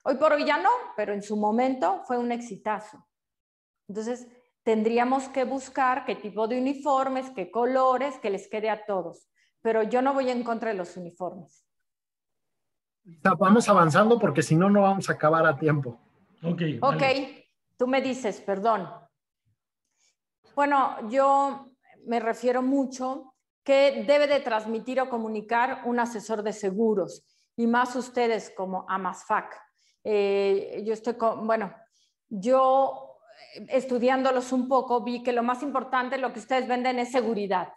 Hoy por hoy ya no, pero en su momento fue un exitazo. Entonces, tendríamos que buscar qué tipo de uniformes, qué colores, que les quede a todos. Pero yo no voy en contra de los uniformes. Vamos avanzando porque si no, no vamos a acabar a tiempo. Ok. Ok, tú me dices, perdón. Bueno, yo me refiero mucho que debe de transmitir o comunicar un asesor de seguros y más ustedes como AMASFAC. Eh, yo estoy bueno, yo eh, estudiándolos un poco vi que lo más importante, lo que ustedes venden es seguridad.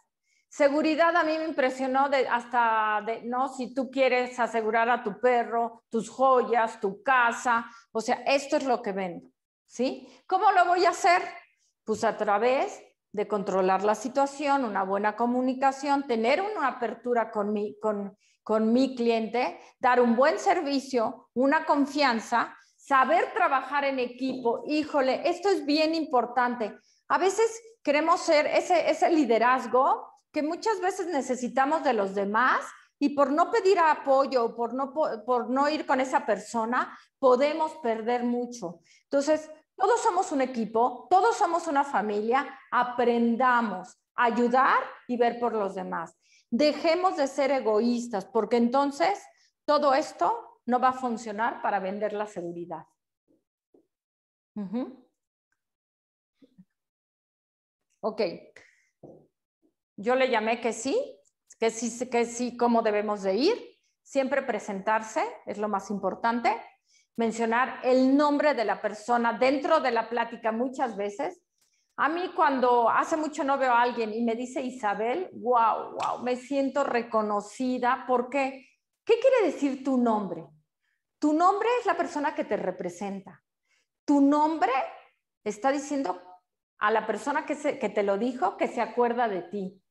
Seguridad a mí me impresionó de, hasta de, no, si tú quieres asegurar a tu perro, tus joyas, tu casa, o sea, esto es lo que vendo, ¿sí? ¿Cómo lo voy a hacer? Pues a través de controlar la situación, una buena comunicación, tener una apertura con mi, con, mi cliente, dar un buen servicio, una confianza, saber trabajar en equipo. Híjole, esto es bien importante. A veces queremos ser ese, ese liderazgo que muchas veces necesitamos de los demás y por no pedir apoyo, por no, por no ir con esa persona, podemos perder mucho. Entonces, todos somos un equipo, todos somos una familia, aprendamos a ayudar y ver por los demás. Dejemos de ser egoístas, porque entonces todo esto no va a funcionar para vender la seguridad. Ok. Yo le llamé que sí, que sí, que sí, cómo debemos de ir. Siempre presentarse es lo más importante mencionar el nombre de la persona dentro de la plática muchas veces. A mí cuando hace mucho no veo a alguien y me dice Isabel, wow, wow, me siento reconocida porque, ¿qué quiere decir tu nombre? Tu nombre es la persona que te representa. Tu nombre está diciendo a la persona que, que te lo dijo que se acuerda de ti.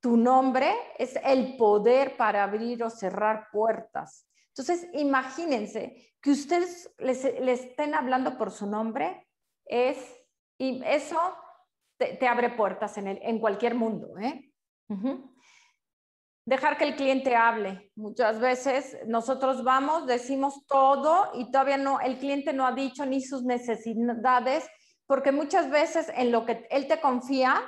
Tu nombre es el poder para abrir o cerrar puertas. Entonces, imagínense que ustedes le estén hablando por su nombre, es, y eso te, abre puertas en, cualquier mundo. ¿eh? Dejar que el cliente hable. Muchas veces nosotros vamos, decimos todo y todavía no, el cliente no ha dicho ni sus necesidades, porque muchas veces en lo que él te confía,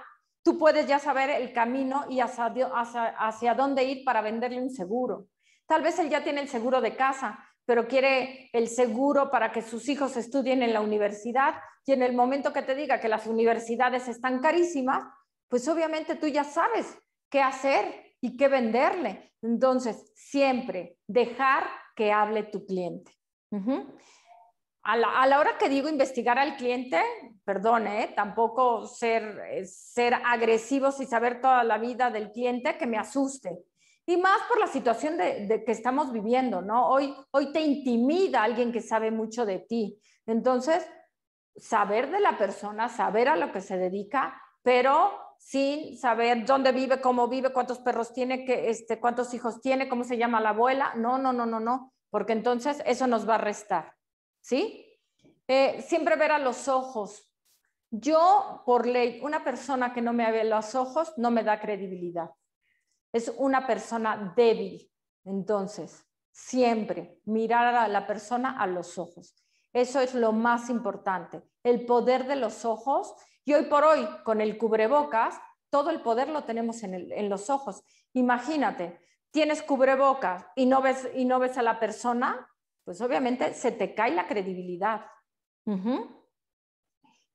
tú puedes ya saber el camino y hacia, hacia dónde ir para venderle un seguro Tal vez él ya tiene el seguro de casa, pero quiere el seguro para que sus hijos estudien en la universidad y en el momento que te diga que las universidades están carísimas, pues obviamente tú ya sabes qué hacer y qué venderle. Entonces, siempre dejar que hable tu cliente. a, la, hora que digo investigar al cliente, perdone ¿eh? tampoco ser, eh, ser agresivos y saber toda la vida del cliente que me asuste. Y más por la situación de, que estamos viviendo, ¿no? Hoy, hoy te intimida alguien que sabe mucho de ti. Entonces, saber de la persona, saber a lo que se dedica, pero sin saber dónde vive, cómo vive, cuántos perros tiene, que, este, cuántos hijos tiene, cómo se llama la abuela. No, no, no, no, no, porque entonces eso nos va a restar, ¿sí? Eh, siempre ver a los ojos. Yo, por ley, una persona que no me ve los ojos no me da credibilidad es una persona débil. Entonces, siempre mirar a la persona a los ojos. Eso es lo más importante, el poder de los ojos. Y hoy por hoy, con el cubrebocas, todo el poder lo tenemos en, los ojos. Imagínate, tienes cubrebocas y no ves, y no ves a la persona, pues obviamente se te cae la credibilidad.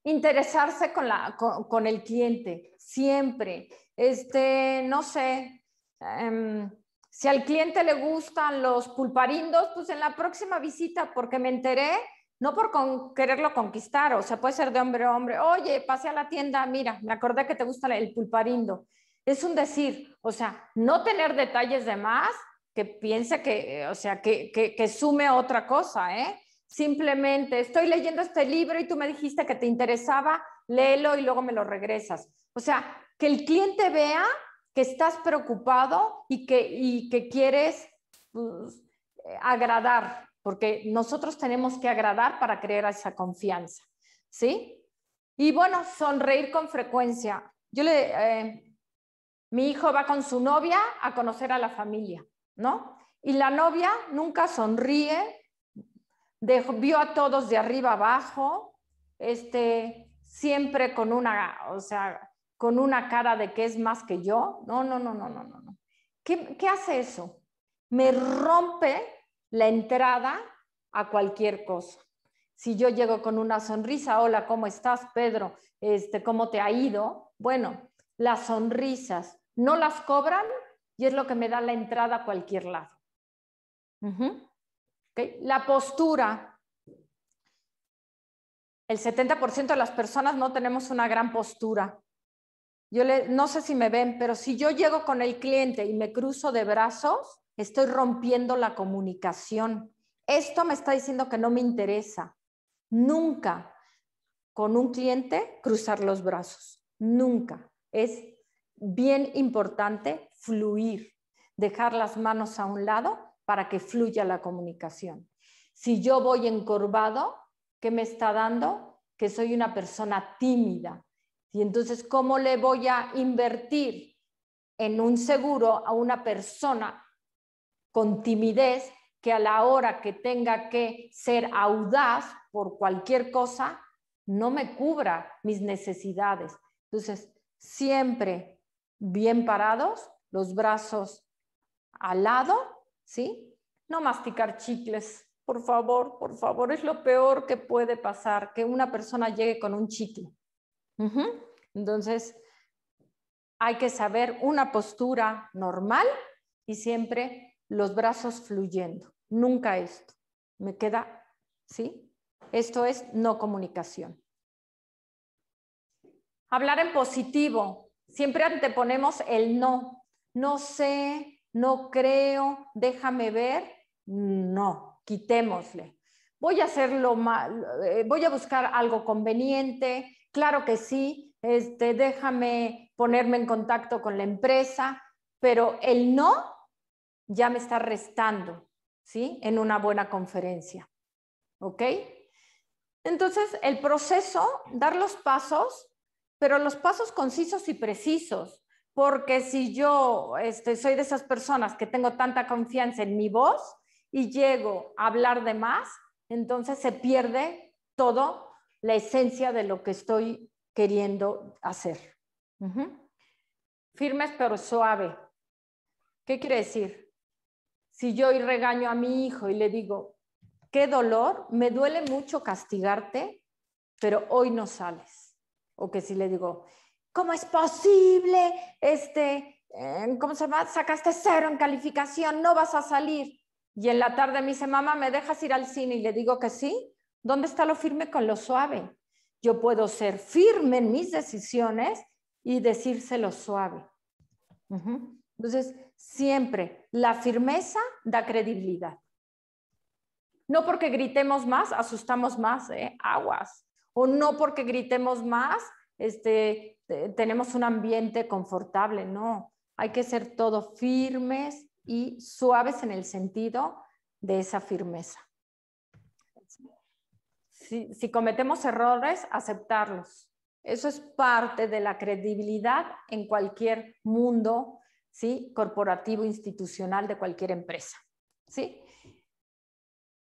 Interesarse con, la, el cliente, siempre. Este, no sé, Em, si al cliente le gustan los pulparindos, pues en la próxima visita, porque me enteré, no por quererlo conquistar, o sea, puede ser de hombre a hombre, oye, pasé a la tienda, mira, me acordé que te gusta el pulparindo. Es un decir, o sea, no tener detalles de más que piense que, o sea, que, que, que sume otra cosa, ¿eh? Simplemente, estoy leyendo este libro y tú me dijiste que te interesaba, léelo y luego me lo regresas. O sea, que el cliente vea que estás preocupado y que, que quieres pues, eh, agradar, porque nosotros tenemos que agradar para crear esa confianza, ¿sí? Y bueno, sonreír con frecuencia. Yo le, eh, mi hijo va con su novia a conocer a la familia, ¿no? Y la novia nunca sonríe, vio a todos de arriba abajo, este, siempre con una, o sea, con una cara de que es más que yo. No, no, no, no, no, no. ¿Qué, hace eso? Me rompe la entrada a cualquier cosa. Si yo llego con una sonrisa, hola, ¿cómo estás, Pedro? Este, ¿Cómo te ha ido? Bueno, las sonrisas no las cobran y es lo que me da la entrada a cualquier lado. La postura. El 70% de las personas no tenemos una gran postura. Yo no sé si me ven, pero si yo llego con el cliente y me cruzo de brazos, estoy rompiendo la comunicación. Esto me está diciendo que no me interesa. Nunca con un cliente cruzar los brazos. Nunca. Es bien importante fluir, dejar las manos a un lado para que fluya la comunicación. Si yo voy encorvado, ¿qué me está dando? Que soy una persona tímida, y entonces, ¿cómo le voy a invertir en un seguro a una persona con timidez que a la hora que tenga que ser audaz por cualquier cosa, no me cubra mis necesidades? Entonces, siempre bien parados, los brazos al lado, ¿sí? No masticar chicles, por favor, por favor, es lo peor que puede pasar, que una persona llegue con un chicle. Entonces, hay que saber una postura normal y siempre los brazos fluyendo. Nunca esto. Me queda, ¿sí? Esto es no comunicación. Hablar en positivo. Siempre anteponemos el no. No sé, no creo, déjame ver. No, quitémosle. Voy a hacerlo mal, eh, voy a buscar algo conveniente, Claro que sí, este, déjame ponerme en contacto con la empresa, pero el no ya me está restando, ¿sí? En una buena conferencia, ¿ok? Entonces, el proceso, dar los pasos, pero los pasos concisos y precisos, porque si yo este, soy de esas personas que tengo tanta confianza en mi voz y llego a hablar de más, entonces se pierde todo la esencia de lo que estoy queriendo hacer. Firmes pero suave. ¿Qué quiere decir? Si yo hoy regaño a mi hijo y le digo, qué dolor, me duele mucho castigarte, pero hoy no sales. O que si le digo, ¿cómo es posible? Este, eh, ¿Cómo se llama? Sacaste cero en calificación, no vas a salir. Y en la tarde me dice, mamá, ¿me dejas ir al cine? Y le digo que sí. ¿Dónde está lo firme con lo suave? Yo puedo ser firme en mis decisiones y decírselo suave. Entonces, siempre la firmeza da credibilidad. No porque gritemos más, asustamos más, ¿eh? aguas. O no porque gritemos más, este, tenemos un ambiente confortable. No, hay que ser todos firmes y suaves en el sentido de esa firmeza si, cometemos errores, aceptarlos. Eso es parte de la credibilidad en cualquier mundo ¿sí? corporativo, institucional de cualquier empresa. ¿sí?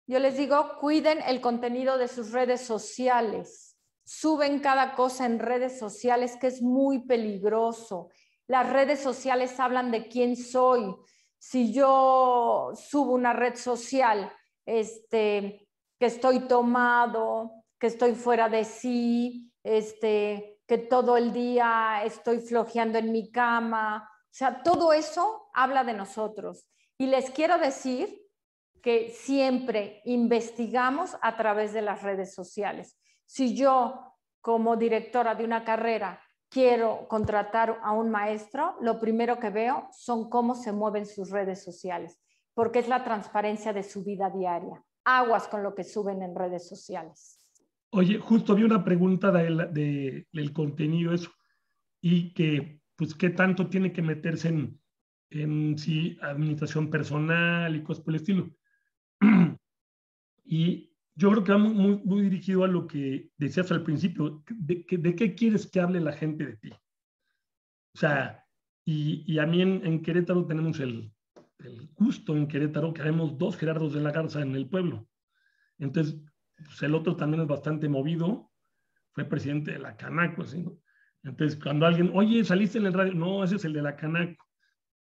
Yo les digo, cuiden el contenido de sus redes sociales. Suben cada cosa en redes sociales que es muy peligroso. Las redes sociales hablan de quién soy. Si yo subo una red social, este, que estoy tomado, que estoy fuera de sí, este, que todo el día estoy flojeando en mi cama. O sea, todo eso habla de nosotros. Y les quiero decir que siempre investigamos a través de las redes sociales. Si yo, como directora de una carrera, quiero contratar a un maestro, lo primero que veo son cómo se mueven sus redes sociales, porque es la transparencia de su vida diaria aguas con lo que suben en redes sociales. Oye, justo había una pregunta del contenido eso y que, pues, ¿qué tanto tiene que meterse en, sí, administración personal y cosas por el estilo? Y yo creo que va muy, dirigido a lo que decías al principio, de, qué quieres que hable la gente de ti? O sea, y, a mí en Querétaro tenemos el, el Gusto en Querétaro, que haremos dos Gerardos de la Garza en el pueblo. Entonces, pues, el otro también es bastante movido, fue presidente de la Canaco, así, Entonces, cuando alguien, oye, saliste en el radio, no, ese es el de la Canaco.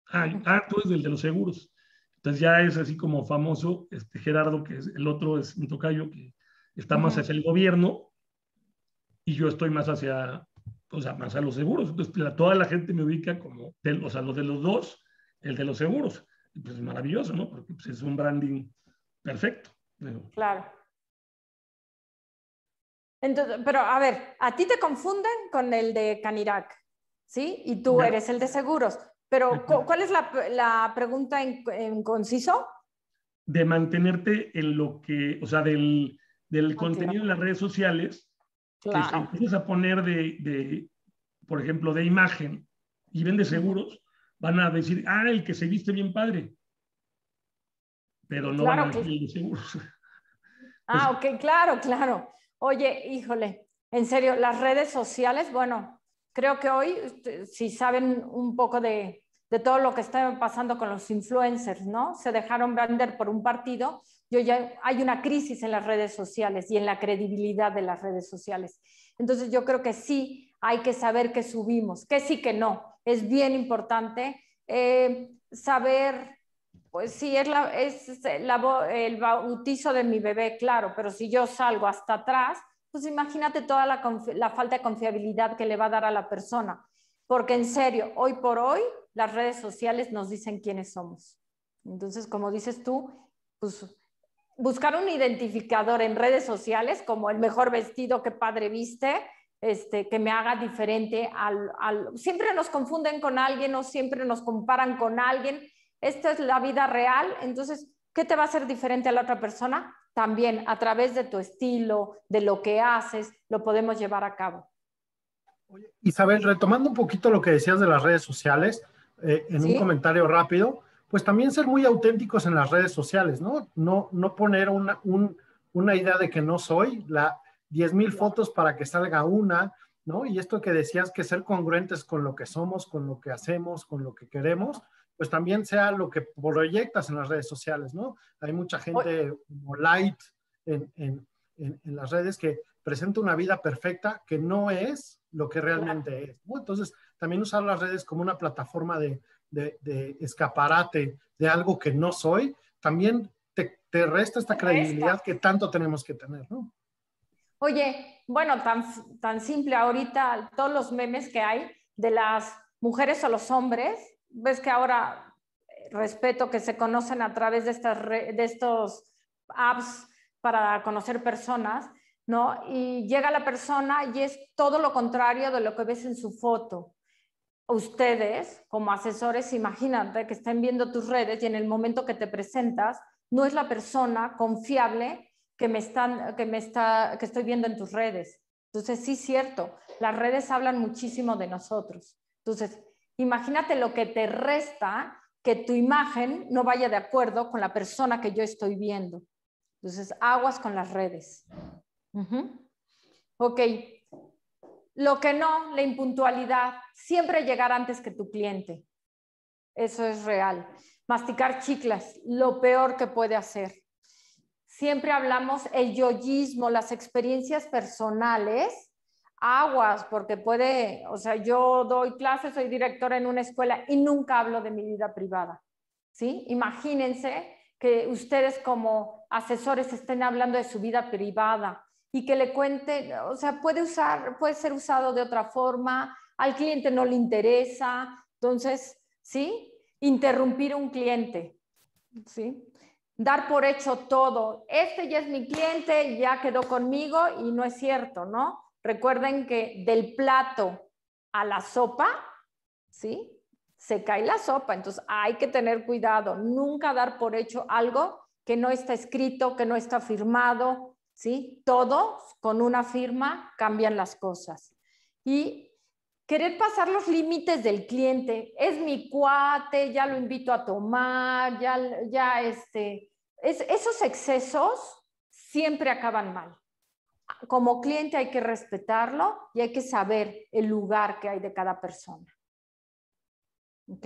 Ah, ah tú es el de los seguros. Entonces ya es así como famoso este Gerardo, que es, el otro es un tocayo que está más hacia el gobierno y yo estoy más hacia, o sea, más a los seguros. Entonces toda la gente me ubica como, o sea, los de los dos, el de los seguros pues es maravilloso, ¿no? Porque pues, es un branding perfecto. Claro. pero a ver, a ti te confunden con el de Canirac, ¿sí? Y tú eres el de seguros. Pero, ¿cuál es la, pregunta en, conciso? De mantenerte en lo que, o sea, del, contenido en las redes sociales, claro. que si empiezas a poner de, por ejemplo, de imagen y vende seguros, van a decir, ah, el que se viste bien padre. Pero no claro, van a decir Ah, ok, claro, claro. Oye, híjole, en serio, las redes sociales, bueno, creo que hoy, este, si saben un poco de, de todo lo que está pasando con los influencers, ¿no? Se dejaron vender por un partido. Yo ya hay una crisis en las redes sociales y en la credibilidad de las redes sociales. Entonces yo creo que sí hay que saber qué subimos, que sí que no es bien importante. Eh, saber, pues sí, es, el bautizo de mi bebé, claro, pero si yo salgo hasta atrás, pues imagínate toda la, falta de confiabilidad que le va a dar a la persona. Porque en serio, hoy por hoy las redes sociales nos dicen quiénes somos. Entonces, como dices tú, pues, buscar un identificador en redes sociales como el mejor vestido que padre viste, este, que me haga diferente al, Siempre nos confunden con alguien o siempre nos comparan con alguien. Esta es la vida real. Entonces, ¿qué te va a hacer diferente a la otra persona? También a través de tu estilo, de lo que haces, lo podemos llevar a cabo. Isabel, retomando un poquito lo que decías de las redes sociales, eh, en un comentario rápido, pues también ser muy auténticos en las redes sociales, ¿no? No, no poner una idea de que no soy. La, 10 mil fotos para que salga una, ¿no? Y esto que decías que ser congruentes con lo que somos, con lo que hacemos, con lo que queremos, pues también sea lo que proyectas en las redes sociales, ¿no? Hay mucha gente light en, las redes que presenta una vida perfecta que no es lo que realmente es. Entonces, también usar las redes como una plataforma de, escaparate de algo que no soy, también te, te resta esta credibilidad que tanto tenemos que tener, ¿no? Oye, bueno, tan, tan simple ahorita, todos los memes que hay de las mujeres o los hombres, ves que ahora, eh, respeto, que se conocen a través de, estas de estos apps para conocer personas, ¿no? Y llega la persona y es todo lo contrario de lo que ves en su foto. Ustedes, como asesores, imagínate que estén viendo tus redes y en el momento que te presentas, no es la persona confiable que me está, que estoy viendo en tus redes. Entonces, sí, cierto, las redes hablan muchísimo de nosotros. Entonces, imagínate lo que te resta que tu imagen no vaya de acuerdo con la persona que yo estoy viendo. Entonces, aguas con las redes. Ok. Lo que no, la impuntualidad, siempre llegar antes que tu cliente. Eso es real. Masticar chiclas, lo peor que puede hacer siempre hablamos el yoyismo, las experiencias personales, aguas, porque puede, o sea, yo doy clases, soy directora en una escuela y nunca hablo de mi vida privada, ¿sí? Imagínense que ustedes como asesores estén hablando de su vida privada y que le cuente, o sea, puede usar, puede ser usado de otra forma, al cliente no le interesa, entonces, ¿sí? Interrumpir un cliente, ¿sí? dar por hecho todo. Este ya es mi cliente, ya quedó conmigo y no es cierto, ¿no? Recuerden que del plato a la sopa, ¿sí? Se cae la sopa, entonces hay que tener cuidado, nunca dar por hecho algo que no está escrito, que no está firmado, ¿sí? Todos con una firma cambian las cosas. Y querer pasar los límites del cliente, es mi cuate, ya lo invito a tomar, ya, ya este, esos excesos siempre acaban mal. Como cliente hay que respetarlo y hay que saber el lugar que hay de cada persona. ¿Ok?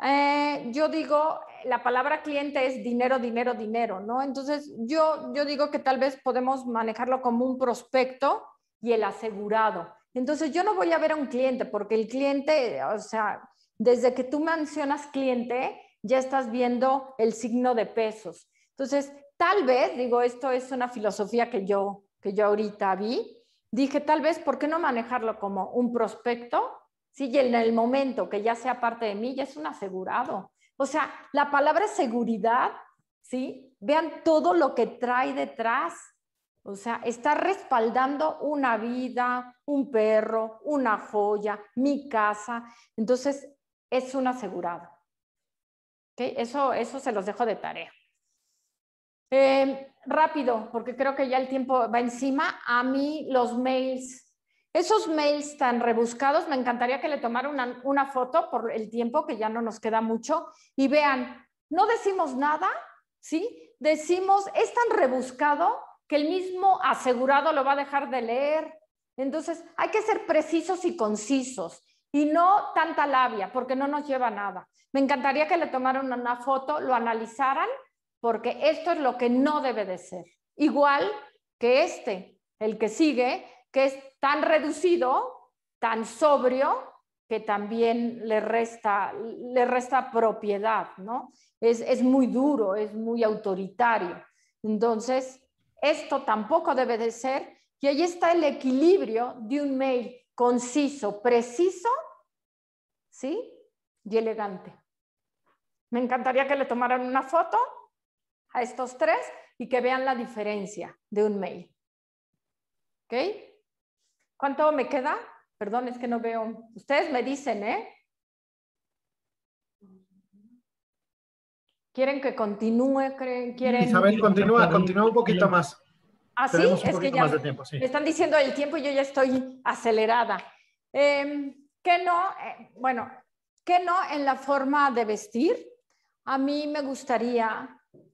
Eh, yo digo, la palabra cliente es dinero, dinero, dinero, ¿no? Entonces, yo, yo digo que tal vez podemos manejarlo como un prospecto y el asegurado. Entonces, yo no voy a ver a un cliente porque el cliente, o sea, desde que tú mencionas cliente, ya estás viendo el signo de pesos. Entonces, tal vez, digo, esto es una filosofía que yo, que yo ahorita vi, dije, tal vez, ¿por qué no manejarlo como un prospecto? Sí, y en el momento que ya sea parte de mí, ya es un asegurado. O sea, la palabra seguridad, ¿sí? Vean todo lo que trae detrás. O sea, está respaldando una vida, un perro, una joya, mi casa. Entonces, es un asegurado. ¿Okay? Eso, eso se los dejo de tarea. Eh, rápido, porque creo que ya el tiempo va encima, a mí los mails. Esos mails tan rebuscados, me encantaría que le tomaran una, una foto por el tiempo, que ya no nos queda mucho, y vean, no decimos nada, ¿sí? Decimos, es tan rebuscado que el mismo asegurado lo va a dejar de leer. Entonces, hay que ser precisos y concisos y no tanta labia, porque no nos lleva nada. Me encantaría que le tomaran una foto, lo analizaran, porque esto es lo que no debe de ser. Igual que este, el que sigue, que es tan reducido, tan sobrio, que también le resta, le resta propiedad, ¿no? Es, es muy duro, es muy autoritario. Entonces, esto tampoco debe de ser. Y ahí está el equilibrio de un mail conciso, preciso, ¿sí? Y elegante. Me encantaría que le tomaran una foto a estos tres y que vean la diferencia de un mail. ¿Ok? ¿Cuánto me queda? Perdón, es que no veo. Ustedes me dicen, ¿eh? ¿Quieren que continúe? ¿Quieren? Isabel, continúa, continúa un poquito más. Así, ah, es que ya Me están diciendo el tiempo y yo ya estoy acelerada. Que em, ¿Qué no? Eh, bueno, que no en la forma de vestir? A mí me gustaría,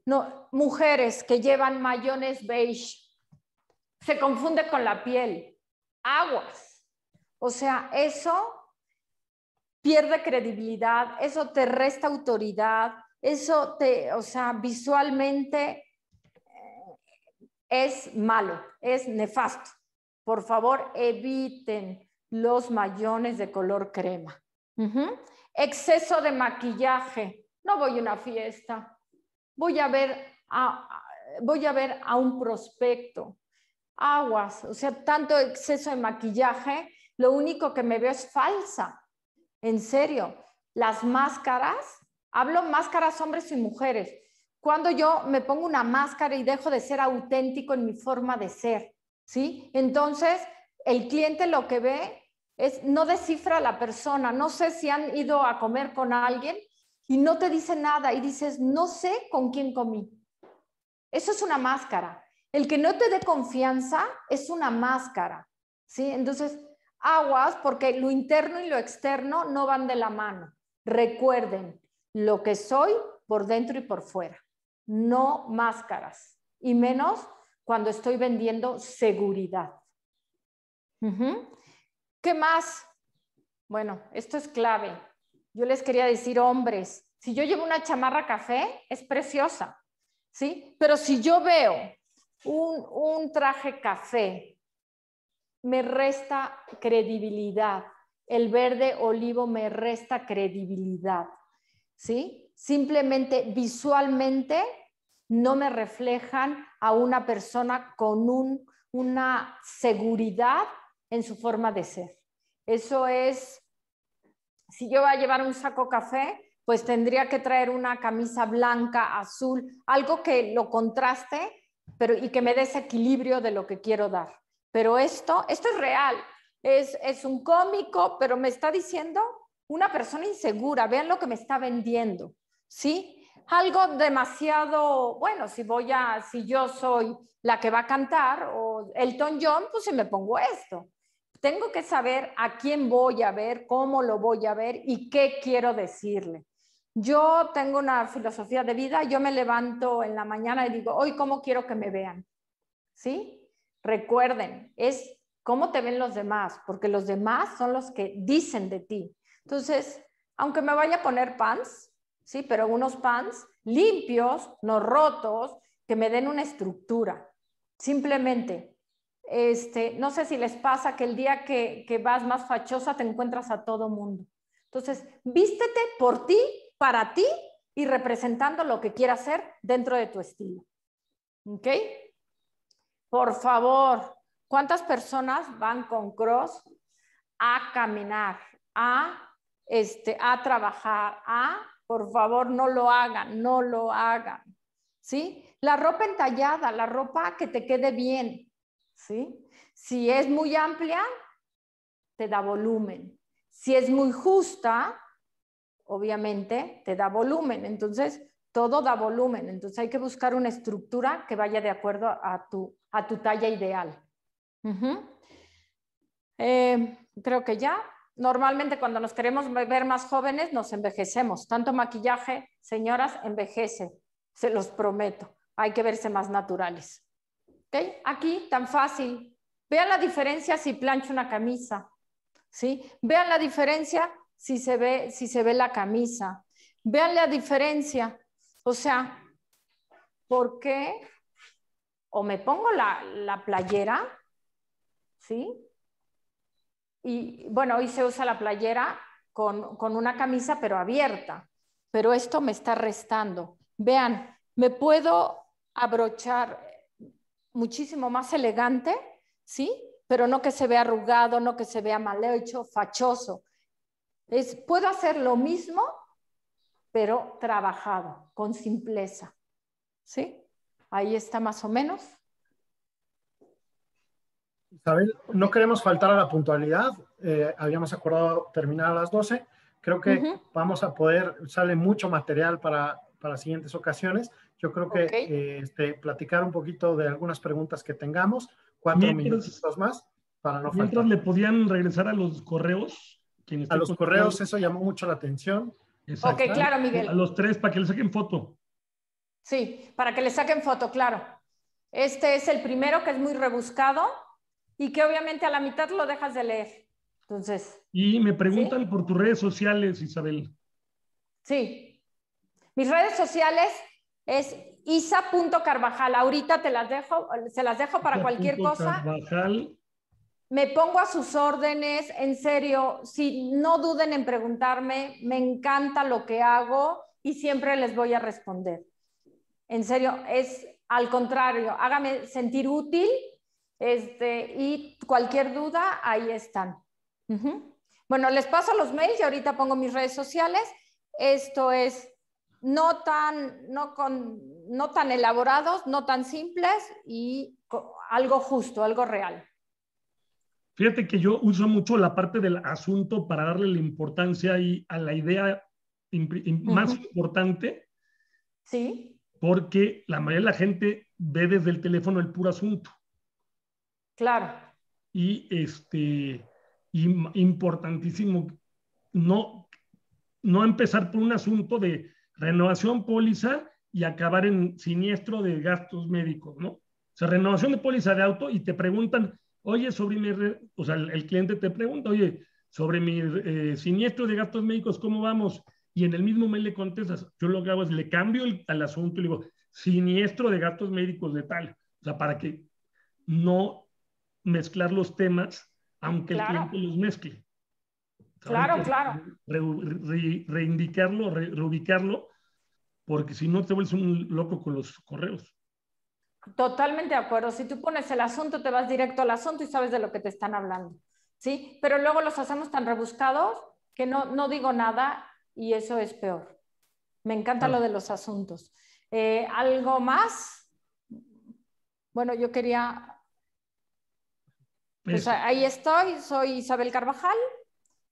no, mujeres que llevan mayones beige, se confunde con la piel, aguas. O sea, eso pierde credibilidad, eso te resta autoridad, eso te, o sea, visualmente es malo, es nefasto. Por favor, eviten los mayones de color crema. Exceso de maquillaje. No voy a una fiesta. Voy a ver a, voy a ver a un prospecto. Aguas, o sea, tanto exceso de maquillaje, lo único que me veo es falsa. En serio, las máscaras, hablo máscaras hombres y mujeres cuando yo me pongo una máscara y dejo de ser auténtico en mi forma de ser, ¿sí? Entonces, el cliente lo que ve es, no descifra a la persona, no sé si han ido a comer con alguien y no te dice nada y dices, no sé con quién comí. Eso es una máscara. El que no te dé confianza es una máscara, ¿sí? Entonces, aguas porque lo interno y lo externo no van de la mano. Recuerden lo que soy por dentro y por fuera no máscaras, y menos cuando estoy vendiendo seguridad. ¿Qué más? Bueno, esto es clave. Yo les quería decir, hombres, si yo llevo una chamarra café, es preciosa, ¿sí? Pero si yo veo un, traje café, me resta credibilidad. El verde olivo me resta credibilidad, ¿sí? simplemente visualmente no me reflejan a una persona con una seguridad en su forma de ser. Eso es, si yo voy a llevar un saco café, pues tendría que traer una camisa blanca, azul, algo que lo contraste pero, y que me dé ese equilibrio de lo que quiero dar. Pero esto, esto es real, es, es un cómico, pero me está diciendo una persona insegura, vean lo que me está vendiendo. ¿sí? Algo demasiado, bueno, si voy a, si yo soy la que va a cantar o Elton John, pues si me pongo esto. Tengo que saber a quién voy a ver, cómo lo voy a ver y qué quiero decirle. Yo tengo una filosofía de vida, yo me levanto en la mañana y digo, hoy cómo quiero que me vean. ¿Sí? Recuerden, es cómo te ven los demás, porque los demás son los que dicen de ti. Entonces, aunque me vaya a poner pants, ¿sí? Pero unos pants limpios, no rotos, que me den una estructura. Simplemente, este, no sé si les pasa que el día que, vas más fachosa te encuentras a todo mundo. Entonces, vístete por ti, para ti y representando lo que quieras hacer dentro de tu estilo. ¿Ok? Por favor, ¿cuántas personas van con cross a caminar, a, este, a trabajar, a por favor, no lo hagan, no lo hagan. ¿Sí? La ropa entallada, la ropa que te quede bien. ¿Sí? Si es muy amplia, te da volumen. Si es muy justa, obviamente te da volumen. Entonces, todo da volumen. Entonces, hay que buscar una estructura que vaya de acuerdo a tu, a tu talla ideal. Eh, creo que ya normalmente cuando nos queremos ver más jóvenes nos envejecemos. Tanto maquillaje, señoras, envejece, se los prometo. Hay que verse más naturales. Aquí, tan fácil. Vean la diferencia si plancho una camisa. ¿sí? Vean la diferencia si se, ve, si se ve la camisa. Vean la diferencia. O sea, ¿por qué? O me pongo la, la playera, ¿sí? Y bueno, hoy se usa la playera con, una camisa pero abierta, pero esto me está restando. Vean, me puedo abrochar muchísimo más elegante, ¿sí? Pero no que se vea arrugado, no que se vea mal hecho, fachoso. Es, puedo hacer lo mismo, pero trabajado, con simpleza. ¿Sí? Ahí está más o menos. Isabel, no queremos faltar a la puntualidad. Eh, habíamos acordado terminar a las 12. Creo que vamos a poder, sale mucho material para, para siguientes ocasiones. Yo creo que eh, este, platicar un poquito de algunas preguntas que tengamos, cuatro minutos más para no mientras le podían regresar a los correos. a los correos, eso llamó mucho la atención. Ok, claro, Miguel. A los tres, para que le saquen foto. Sí, para que le saquen foto, claro. Este es el primero que es muy rebuscado y que obviamente a la mitad lo dejas de leer. Entonces. Y me preguntan por tus redes sociales, Isabel. Sí. Mis redes sociales es isa.carvajal. Ahorita te las dejo, se las dejo para cualquier cosa. Carvajal. Me pongo a sus órdenes, en serio, si no duden en preguntarme, me encanta lo que hago y siempre les voy a responder. En serio, es al contrario, hágame sentir útil este, y cualquier duda, ahí están. Bueno, les paso los mails y ahorita pongo mis redes sociales. Esto es no tan, no con, no tan elaborados, no tan simples y algo justo, algo real. Fíjate que yo uso mucho la parte del asunto para darle la importancia y a la idea más importante. Sí. Porque la mayoría de la gente ve desde el teléfono el puro asunto. Claro. Y este, importantísimo, no, no empezar por un asunto de renovación póliza y acabar en siniestro de gastos médicos, ¿no? O sea, renovación de póliza de auto y te preguntan, oye, sobre mi, o sea, el, cliente te pregunta, oye, sobre mi eh, siniestro de gastos médicos, ¿cómo vamos? Y en el mismo mail le contestas, yo lo que hago es le cambio al asunto y le digo, siniestro de gastos médicos de tal, o sea, para que no mezclar los temas, aunque el cliente los mezcle. Claro, claro. reindicarlo, reubicarlo, porque si no te vuelves un loco con los correos. Totalmente de acuerdo. Si tú pones el asunto, te vas directo al asunto y sabes de lo que te están hablando. ¿sí? Pero luego los hacemos tan rebuscados que no, no digo nada y eso es peor. Me encanta lo de los asuntos. Eh, ¿Algo más? Bueno, yo quería pues ahí estoy, soy Isabel Carvajal.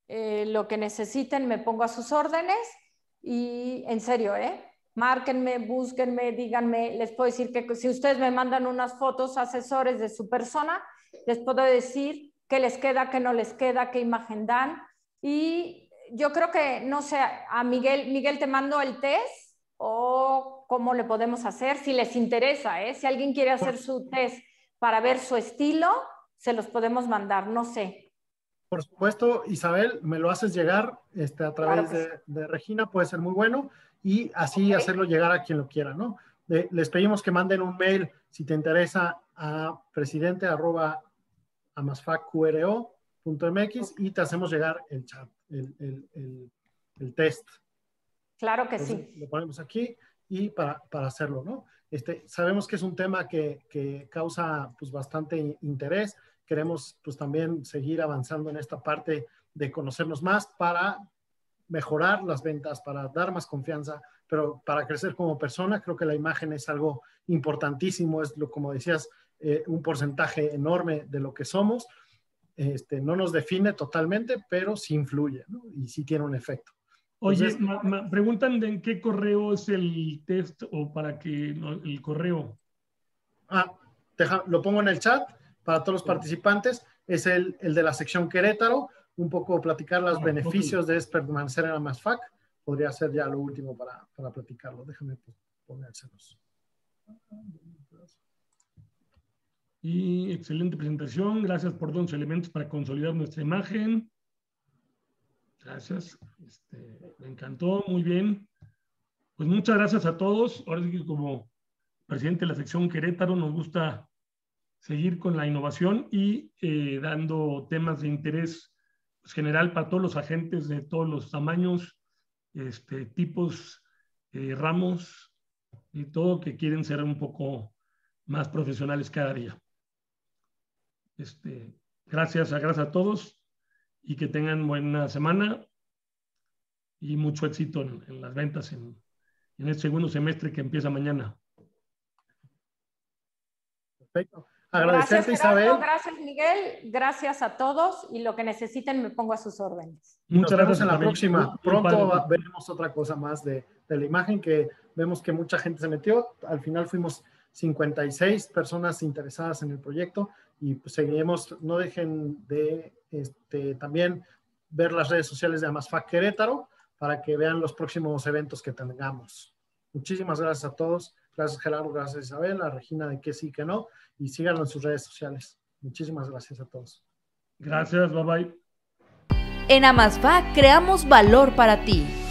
Eh, lo que necesiten me pongo a sus órdenes y en serio, ¿eh? Márquenme, búsquenme, díganme, les puedo decir que si ustedes me mandan unas fotos asesores de su persona, les puedo decir qué les queda, qué no les queda, qué imagen dan. Y yo creo que, no sé, a Miguel, Miguel te mando el test o cómo le podemos hacer, si les interesa, ¿eh? si alguien quiere hacer su test para ver su estilo, se los podemos mandar, no sé. Por supuesto, Isabel, me lo haces llegar este, a través de, Regina, puede ser muy bueno, y así hacerlo llegar a quien lo quiera, ¿no? les pedimos que manden un mail, si te interesa, a presidente arroba amasfacqro.mx y te hacemos llegar el chat, el, test. Claro que sí. Lo ponemos aquí y para, hacerlo, ¿no? Este, sabemos que es un tema que, causa pues, bastante interés queremos pues también seguir avanzando en esta parte de conocernos más para mejorar las ventas, para dar más confianza, pero para crecer como persona creo que la imagen es algo importantísimo, es lo como decías, eh, un porcentaje enorme de lo que somos. Este, no nos define totalmente, pero sí influye y sí tiene un efecto. Oye, me preguntan en qué correo es el test o para que el correo. Ah, lo pongo en el chat para todos los participantes es el, de la sección Querétaro, un poco platicar los ah, beneficios de permanecer en la MASFAC. Podría ser ya lo último para, platicarlo. Déjame pues ponérselos. Y excelente presentación. Gracias por los elementos para consolidar nuestra imagen. Gracias. Este, me encantó. Muy bien. Pues muchas gracias a todos. Ahora sí que como presidente de la sección Querétaro nos gusta seguir con la innovación y eh, dando temas de interés pues, general para todos los agentes de todos los tamaños, este, tipos, eh, ramos y todo que quieren ser un poco más profesionales cada día. Este, gracias, gracias a todos y que tengan buena semana y mucho éxito en, las ventas en, en el este segundo semestre que empieza mañana. Perfecto. Agradecerte, gracias, Isabel. Gracias, Miguel. Gracias a todos y lo que necesiten me pongo a sus órdenes. Muchas gracias en la próxima. Pronto veremos otra cosa más de, la imagen que vemos que mucha gente se metió. Al final fuimos 56 personas interesadas en el proyecto y pues, seguiremos. No dejen de este, también ver las redes sociales de Amasfac Querétaro para que vean los próximos eventos que tengamos. Muchísimas gracias a todos. Gracias Gerardo, gracias Isabel, a Regina de que sí, que no, y síganos en sus redes sociales. Muchísimas gracias a todos. Gracias, bye bye. En Amazfa creamos valor para ti.